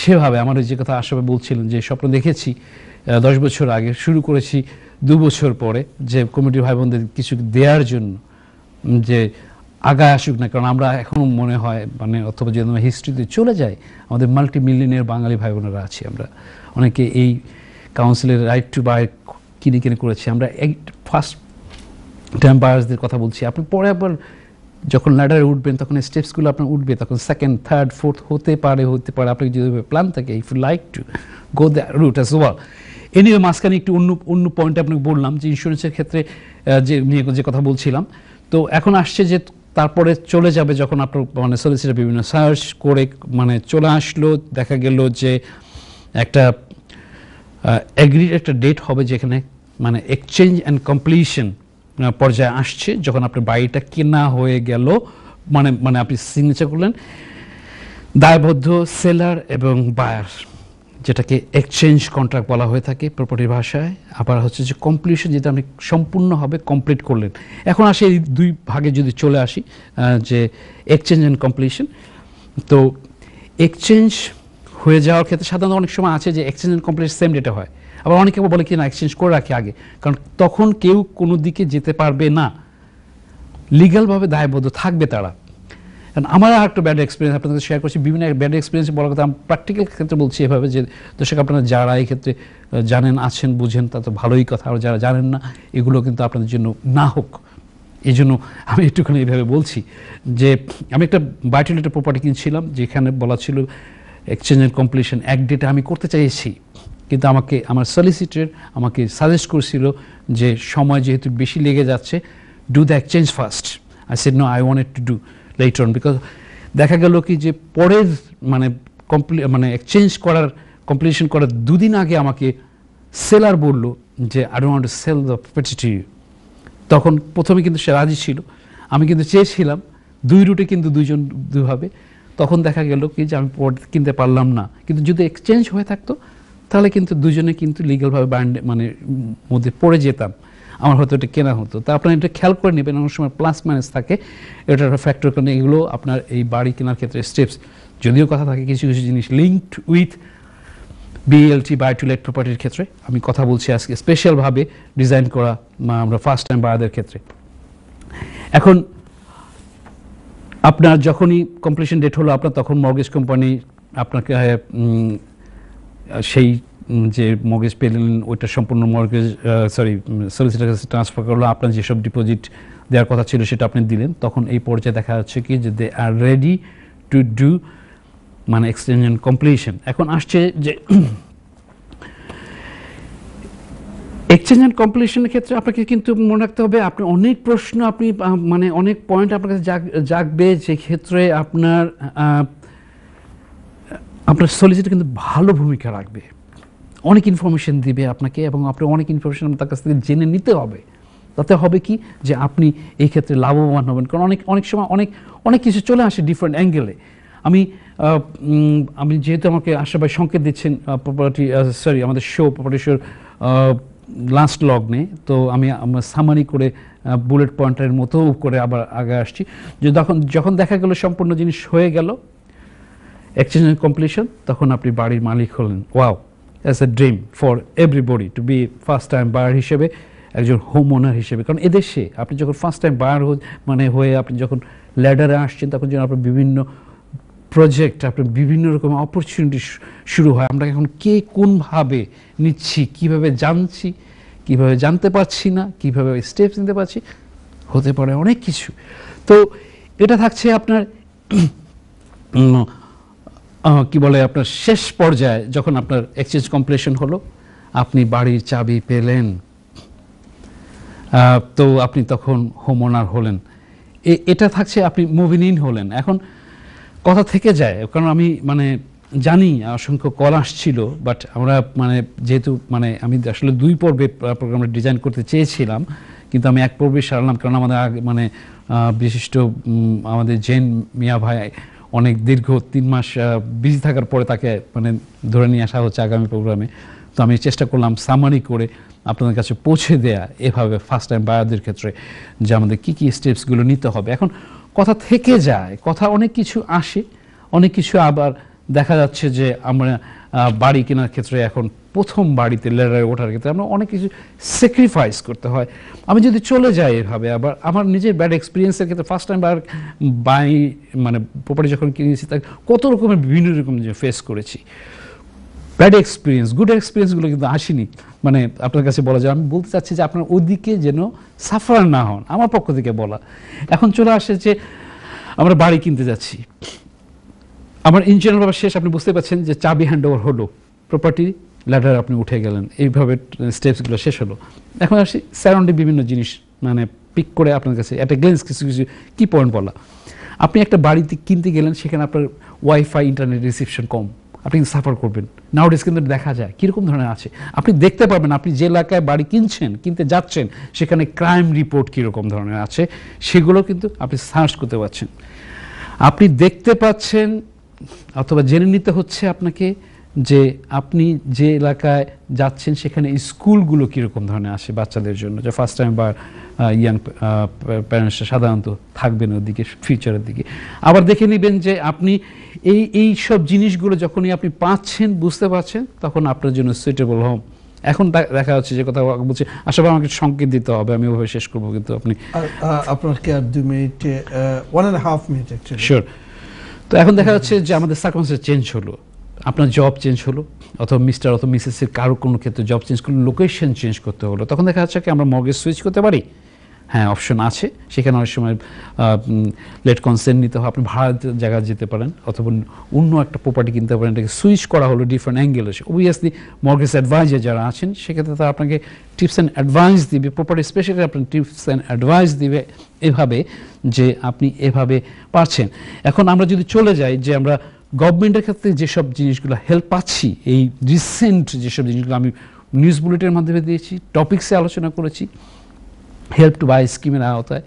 সেভাবে আমার যে কথা আসবে বলছিলেন যে স্বপ্ন দেখেছি দশ বছর আগে শুরু করেছি দু বছর পরে যে কমিটি ভাই বোনদের কিছু দেওয়ার জন্য যে আগায় আসুক না কারণ আমরা এখনও মনে হয় মানে অথবা যদি আমরা হিস্ট্রিতে চলে যাই আমাদের মাল্টি মিলিয়নের বাঙালি ভাই বোনেরা আছি আমরা অনেকে এই কাউন্সিলের রাইট টু বাই কিনে কিনে করেছি আমরা এই ফার্স্ট টাইম বায়ার্সদের কথা বলছি আপনি পরে আবার যখন ল্যাডারে উঠবেন তখন স্টেপসগুলো আপনার উঠবে তখন সেকেন্ড থার্ড ফোর্থ হতে পারে হতে পারে আপনি যদি প্ল্যান থাকে if you like to go the route as well anyway মাঝখানে একটু অন্য অন্য পয়েন্টে আপনাকে বললাম যে ইন্স্যুরেন্সের ক্ষেত্রে যে নিয়ে যে কথা বলছিলাম তো এখন আসছে যে তারপরে চলে যাবে যখন আপনার মানে সলিসিটার বিভিন্ন সার্চ করে মানে চলে আসলো দেখা গেল যে একটা অ্যাগ্রিড একটা ডেট হবে যেখানে মানে এক্সচেঞ্জ অ্যান্ড কমপ্লিশন পর্যায়ে আসছে যখন আপনার বাড়িটা কেনা হয়ে গেল মানে মানে আপনি সিগনেচার করলেন দায়বদ্ধ সেলার এবং বায়ার যেটাকে এক্সচেঞ্জ কন্ট্রাক্ট বলা হয়ে থাকে প্রপার্টির ভাষায় আবার হচ্ছে যে কমপ্লিশন যেটা আপনি সম্পূর্ণভাবে কমপ্লিট করলেন এখন আসে এই দুই ভাগে যদি চলে আসি যে এক্সচেঞ্জ অ্যান্ড কমপ্লিশন তো এক্সচেঞ্জ হয়ে যাওয়ার ক্ষেত্রে সাধারণত অনেক সময় আছে যে এক্সচেঞ্জ অ্যান্ড কমপ্লিট সেম ডেটে হয় আবার অনেকে বলে কি না এক্সচেঞ্জ করে রাখি আগে কারণ তখন কেউ কোনো দিকে যেতে পারবে না লিগালভাবে দায়বদ্ধ থাকবে তারা কারণ আমার আর একটা ব্যাড এক্সপিরিয়েন্স আপনাদের শেয়ার করছি বিভিন্ন ব্যাড এক্সপিরিয়েন্স বলার কথা আমি প্র্যাকটিক্যাল ক্ষেত্রে বলছি এভাবে যে দর্শক আপনারা যারা এই ক্ষেত্রে জানেন আছেন বুঝেন তা তো ভালোই কথা আর যারা জানেন না এগুলো কিন্তু আপনাদের জন্য না হোক এই জন্য আমি একটুখানি এইভাবে বলছি যে আমি একটা বায়োটিলেটের প্রপার্টি কিনছিলাম যেখানে বলা ছিল এক্সচেঞ্জ অ্যান্ড কমপ্লিশন এক ডেটে আমি করতে চাইছি কিন্তু আমাকে আমার সলিসিটার আমাকে সাজেস্ট করছিল যে সময় যেহেতু বেশি লেগে যাচ্ছে do the exchange first I said no I want to do later on because দেখা গেল কি যে পরের মানে কমপ্লি মানে এক্সচেঞ্জ করার কমপ্লিশন করার দুদিন আগে আমাকে সেলার বলল যে I don't want sell the property to you তখন প্রথমে কিন্তু সে রাজি ছিল আমি কিন্তু চেয়েছিলাম দুই রুটে কিন্তু দুইজন দুভাবে তখন দেখা গেল কি যে আমি পর কিনতে পারলাম না কিন্তু যদি এক্সচেঞ্জ হয়ে থাকতো তাহলে কিন্তু দুজনে কিন্তু লিগালভাবে বাইন্ড মানে মধ্যে পড়ে যেতাম আমার হয়তো এটা কেনা হতো তা আপনার এটা খেয়াল করে নেবেন অনেক সময় প্লাস মাইনাস থাকে এটা একটা ফ্যাক্টর কারণে এগুলো আপনার এই বাড়ি কেনার ক্ষেত্রে স্টেপস যদিও কথা থাকে কিছু কিছু জিনিস linked with BLT buy to let প্রপার্টির ক্ষেত্রে আমি কথা বলছি আজকে স্পেশালভাবে ডিজাইন করা আমরা ফার্স্ট টাইম বায়াদের ক্ষেত্রে এখন আপনার যখনই কমপ্লিশন ডেট হলো আপনার তখন মর্গেজ কোম্পানি আপনাকে সেই যে মর্গেজ পেলেন ওইটা সম্পূর্ণ মর্গেজ সরি সলিসিটার কাছে ট্রান্সফার করলো আপনার যেসব ডিপোজিট দেওয়ার কথা ছিল সেটা আপনি দিলেন তখন এই পর্যায়ে দেখা যাচ্ছে কি যে they are ready to do মানে এক্সচেঞ্জ অ্যান্ড কমপ্লিশন এখন আসছে যে এক্সচেঞ্জ অ্যান্ড কমপ্লিশনের ক্ষেত্রে আপনাকে কিন্তু মনে রাখতে হবে আপনি অনেক প্রশ্ন আপনি মানে অনেক পয়েন্ট আপনার কাছে জাগবে যে ক্ষেত্রে আপনার আপনার সলিসিটার কিন্তু ভালো ভূমিকা রাখবে অনেক ইনফরমেশন দিবে আপনাকে এবং আপনি অনেক ইনফরমেশন তার কাছ থেকে জেনে নিতে হবে তাতে হবে কি যে আপনি এই ক্ষেত্রে লাভবান হবেন কারণ অনেক অনেক সময় অনেক অনেক কিছু চলে আসে ডিফারেন্ট অ্যাঙ্গেলে আমি আমি যেহেতু আমাকে আশাবাই সংকেত দিচ্ছেন প্রপার্টি সরি আমাদের শো প্রপার্টি শোর লাস্ট লগ্নে তো আমি সামারি করে বুলেট পয়েন্টের মতো করে আবার আগে আসছি যে তখন যখন দেখা গেল সম্পূর্ণ জিনিস হয়ে গেল এক্সচেঞ্জ কমপ্লিশন তখন আপনি বাড়ির মালিক হলেন wow as a dream for everybody to be first time buyer হিসেবে একজন হোম ওনার হিসেবে কারণ এদেশে আপনি যখন ফার্স্ট টাইম বায়ার মানে হয়ে আপনি যখন ল্যাডারে আসছেন তখন যখন আপনার বিভিন্ন প্রজেক্ট আপনার বিভিন্ন রকম অপরচুনিটি শুরু হয় আমরা এখন কে কোনভাবে নিচ্ছি কিভাবে জানছি কিভাবে জানতে পারছি না কিভাবে স্টেপস নিতে পারছি হতে পারে অনেক কিছু তো এটা থাকছে আপনার কি বলে আপনার শেষ পর্যায়ে যখন আপনার এক্সচেঞ্জ কমপ্লিশন হলো আপনি বাড়ির চাবি পেলেন তো আপনি তখন হোমওনার হলেন এটা থাকছে আপনি মুভিন ইন হলেন এখন কথা থেকে যায় কারণ আমি মানে জানি অসংখ্য কল আসছিল বাট আমরা মানে যেহেতু মানে আমি আসলে দুই পর্বে প্রোগ্রামটা ডিজাইন করতে চেয়েছিলাম কিন্তু আমি এক পর্বে সারলাম কারণ আমাদের মানে বিশিষ্ট আমাদের জেন মিয়া ভাই অনেক দীর্ঘ তিন মাস বিজি থাকার পরে তাকে মানে ধরে নিয়ে আসা হচ্ছে আগামী প্রোগ্রামে তো আমি চেষ্টা করলাম সামারি করে আপনাদের কাছে পৌঁছে দেয়া এভাবে ফার্স্ট টাইম বায়ারদের ক্ষেত্রে যে আমাদের কী কী স্টেপসগুলো নিতে হবে এখন কথা থেকে যায় কথা অনেক কিছু আসে অনেক কিছু আবার দেখা যাচ্ছে যে আমরা বাড়ি কেনার ক্ষেত্রে এখন প্রথম বাড়িতে লেডারে ওঠার ক্ষেত্রে আমরা অনেক কিছু স্যাক্রিফাইস করতে হয় আমি যদি চলে যাই এভাবে আবার আমার নিজের ব্যাড এক্সপিরিয়েন্সের ক্ষেত্রে ফার্স্ট টাইম আর বাই মানে প্রপার্টি যখন কিনেছি তাকে কত রকমের বিভিন্ন রকম ফেস করেছি ব্যাড এক্সপিরিয়েন্স গুড এক্সপিরিয়েন্সগুলো কিন্তু আসেনি মানে আপনার কাছে বলা যায় আমি বলতে চাচ্ছি যে আপনার ওদিকে যেন সাফার না হন আমার পক্ষ থেকে বলা এখন চলে আসে যে আমরা বাড়ি কিনতে যাচ্ছি আমার ইন জেনারেল শেষ আপনি বুঝতে পারছেন যে চাবি হ্যান্ড ওভার হলো প্রপার্টি ল্যাডার আপনি উঠে গেলেন এইভাবে স্টেপসগুলো শেষ হলো এখন আসি স্যারাউন্ডে বিভিন্ন জিনিস মানে পিক করে আপনার কাছে একটা গ্লেন্স কিছু কিছু কী পয়েন্ট বলা আপনি একটা বাড়িতে কিনতে গেলেন সেখানে আপনার ওয়াইফাই ইন্টারনেট রিসিপশন কম আপনি সাফার করবেন নাউডেস কিন্তু দেখা যায় কীরকম ধরনের আছে আপনি দেখতে পাবেন আপনি যে এলাকায় বাড়ি কিনছেন কিনতে যাচ্ছেন সেখানে ক্রাইম রিপোর্ট কীরকম ধরনের আছে সেগুলো কিন্তু আপনি সার্চ করতে পারছেন আপনি দেখতে পাচ্ছেন অথবা জেনে নিতে হচ্ছে আপনাকে যে আপনি যে এলাকায় যাচ্ছেন সেখানে স্কুলগুলো কীরকম ধরনের আসে বাচ্চাদের জন্য যে ফার্স্ট টাইম বা ইয়াং প্যারেন্টসরা সাধারণত থাকবেন ওদিকে ফিউচারের দিকে আবার দেখে নেবেন যে আপনি এই এই সব জিনিসগুলো যখনই আপনি পাচ্ছেন বুঝতে পারছেন তখন আপনার জন্য সুইটেবল হোম এখন দেখা যাচ্ছে যে কথা বলছে আসলে আমাকে সংকেত দিতে হবে আমি ওভাবে শেষ করবো কিন্তু আপনি আপনার কি আর দু minute one and half minute sure তো এখন দেখা যাচ্ছে যে আমাদের সার্কমস্টেন্স চেঞ্জ হলো আপনার জব চেঞ্জ হলো অথবা মিস্টার অথবা মিসেসের কারো কোনো ক্ষেত্রে জব চেঞ্জ করলে লোকেশন চেঞ্জ করতে হলো তখন দেখা যাচ্ছে কি আমরা মর্গেজ সুইচ করতে পারি হ্যাঁ অপশন আছে সেখানে অনেক সময় লেট কনসেন্ট নিতে হয় আপনি ভাড়া জায়গা যেতে পারেন অথবা অন্য একটা প্রপার্টি কিনতে পারেন এটাকে সুইচ করা হলো ডিফারেন্ট অ্যাঙ্গেল অ্যাঙ্গেলে অবভিয়াসলি মর্গেজ অ্যাডভাইজার যারা আছেন সেক্ষেত্রে তারা আপনাকে টিপস অ্যান্ড অ্যাডভাইস দিবে প্রপার্টি স্পেশালি আপনার টিপস অ্যান্ড অ্যাডভাইস দিবে এভাবে যে আপনি এভাবে পারছেন এখন আমরা যদি চলে যাই যে আমরা গভর্নমেন্টের ক্ষেত্রে যেসব জিনিসগুলো হেল্প পাচ্ছি এই রিসেন্ট যেসব জিনিসগুলো আমি নিউজ বুলেটের মাধ্যমে দিয়েছি টপিক্সে আলোচনা করেছি হেল্প টু বাই স্কিমের আওতায়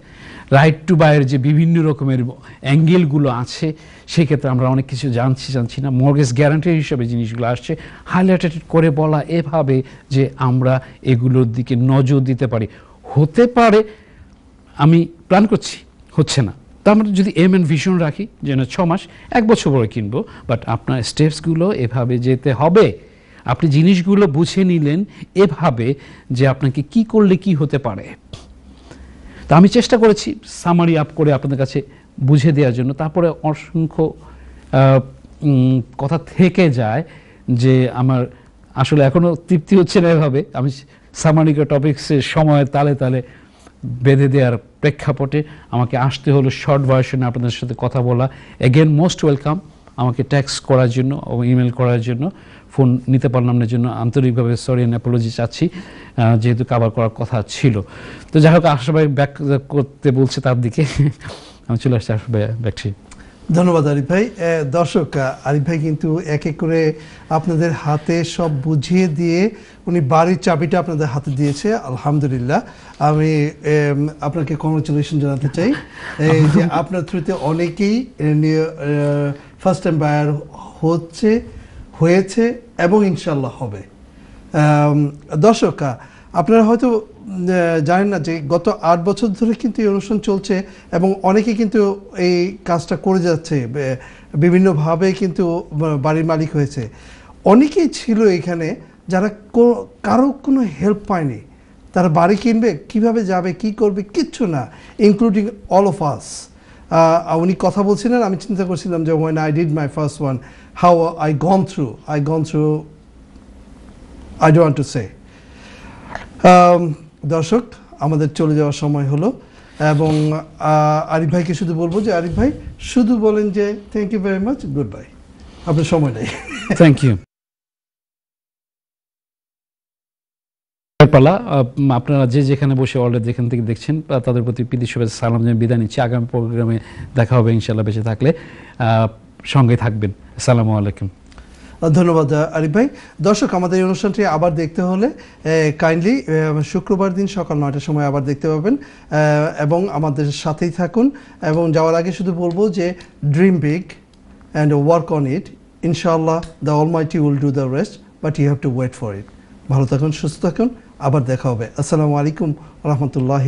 রাইট টু বাইয়ের যে বিভিন্ন রকমের অ্যাঙ্গেলগুলো আছে সেক্ষেত্রে আমরা অনেক কিছু জানছি জানছি না মর্গেজ গ্যারান্টি হিসেবে জিনিসগুলো আসছে হাইলাইটেড করে বলা এভাবে যে আমরা এগুলোর দিকে নজর দিতে পারি হতে পারে আমি প্ল্যান করছি হচ্ছে না তা আমরা যদি এম এন ভিশন রাখি যেন ছ মাস এক বছর পরে কিনবো বাট আপনার স্টেপসগুলো এভাবে যেতে হবে আপনি জিনিসগুলো বুঝে নিলেন এভাবে যে আপনাকে কি করলে কি হতে পারে তা আমি চেষ্টা করেছি সামারি আপ করে আপনাদের কাছে বুঝে দেওয়ার জন্য তারপরে অসংখ্য কথা থেকে যায় যে আমার আসলে এখনও তৃপ্তি হচ্ছে না এভাবে আমি সামারিকা টপিক্সের সময় তালে তালে বেঁধে দেওয়ার প্রেক্ষাপটে আমাকে আসতে হলো শর্ট ভার্সনে আপনাদের সাথে কথা বলা এগেন মোস্ট ওয়েলকাম আমাকে ট্যাক্স করার জন্য ইমেল করার জন্য ফোন নিতে পারলাম না জন্য আন্তরিকভাবে সরি অ্যান্ড অ্যাপোলজি চাচ্ছি যেহেতু কাবার করার কথা ছিল তো যাই হোক আশা ভাই ব্যাক করতে বলছে তার দিকে আমি চলে আসছি আশা ভাই ব্যাকটি ধন্যবাদ আরিফ ভাই দর্শক আরিফ ভাই কিন্তু এক এক করে আপনাদের হাতে সব বুঝিয়ে দিয়ে উনি বাড়ির চাবিটা আপনাদের হাতে দিয়েছে আলহামদুলিল্লাহ আমি আপনাকে কংগ্রেচুলেশন জানাতে চাই যে আপনার থ্রুতে অনেকেই ফার্স্ট টাইম বায়ার হচ্ছে হয়েছে এবং ইনশাল্লাহ হবে দর্শক আপনারা হয়তো জানেন না যে গত আট বছর ধরে কিন্তু এই অনুষ্ঠান চলছে এবং অনেকে কিন্তু এই কাজটা করে যাচ্ছে বিভিন্নভাবে কিন্তু বাড়ির মালিক হয়েছে অনেকেই ছিল এখানে যারা কারো কোনো হেল্প পায়নি তারা বাড়ি কিনবে কিভাবে যাবে কি করবে কিচ্ছু না ইনক্লুডিং অল অফ আস উনি কথা বলছিলেন আমি চিন্তা করছিলাম যে when I did my first one how I gone through I gone through I ডোয়ান টু সে দর্শক আমাদের চলে যাওয়ার সময় হলো এবং আরিফ ভাইকে শুধু বলবো যে আরিফ ভাই শুধু বলেন যে thank you very much goodbye আপনার সময় নেই থ্যাংক ইউ পালা আপনারা যে যেখানে বসে অলরেডি যেখান থেকে দেখছেন তাদের প্রতি প্রীতি শুভেচ্ছা সালাম জানিয়ে বিদায় নিচ্ছি আগামী প্রোগ্রামে দেখা হবে ইনশাল্লাহ বেঁচে থাকলে সঙ্গে থাকবেন সালাম আলাইকুম ধন্যবাদ আরিফ ভাই দর্শক আমাদের এই অনুষ্ঠানটি আবার দেখতে হলে কাইন্ডলি শুক্রবার দিন সকাল নয়টার সময় আবার দেখতে পাবেন এবং আমাদের সাথেই থাকুন এবং যাওয়ার আগে শুধু বলবো যে dream big and work on it ইনশাল্লাহ the almighty will do the rest but you have to wait for it ভালো থাকুন সুস্থ থাকুন আবার দেখা হবে আসসালামু আলাইকুম রহমতুল্লাহ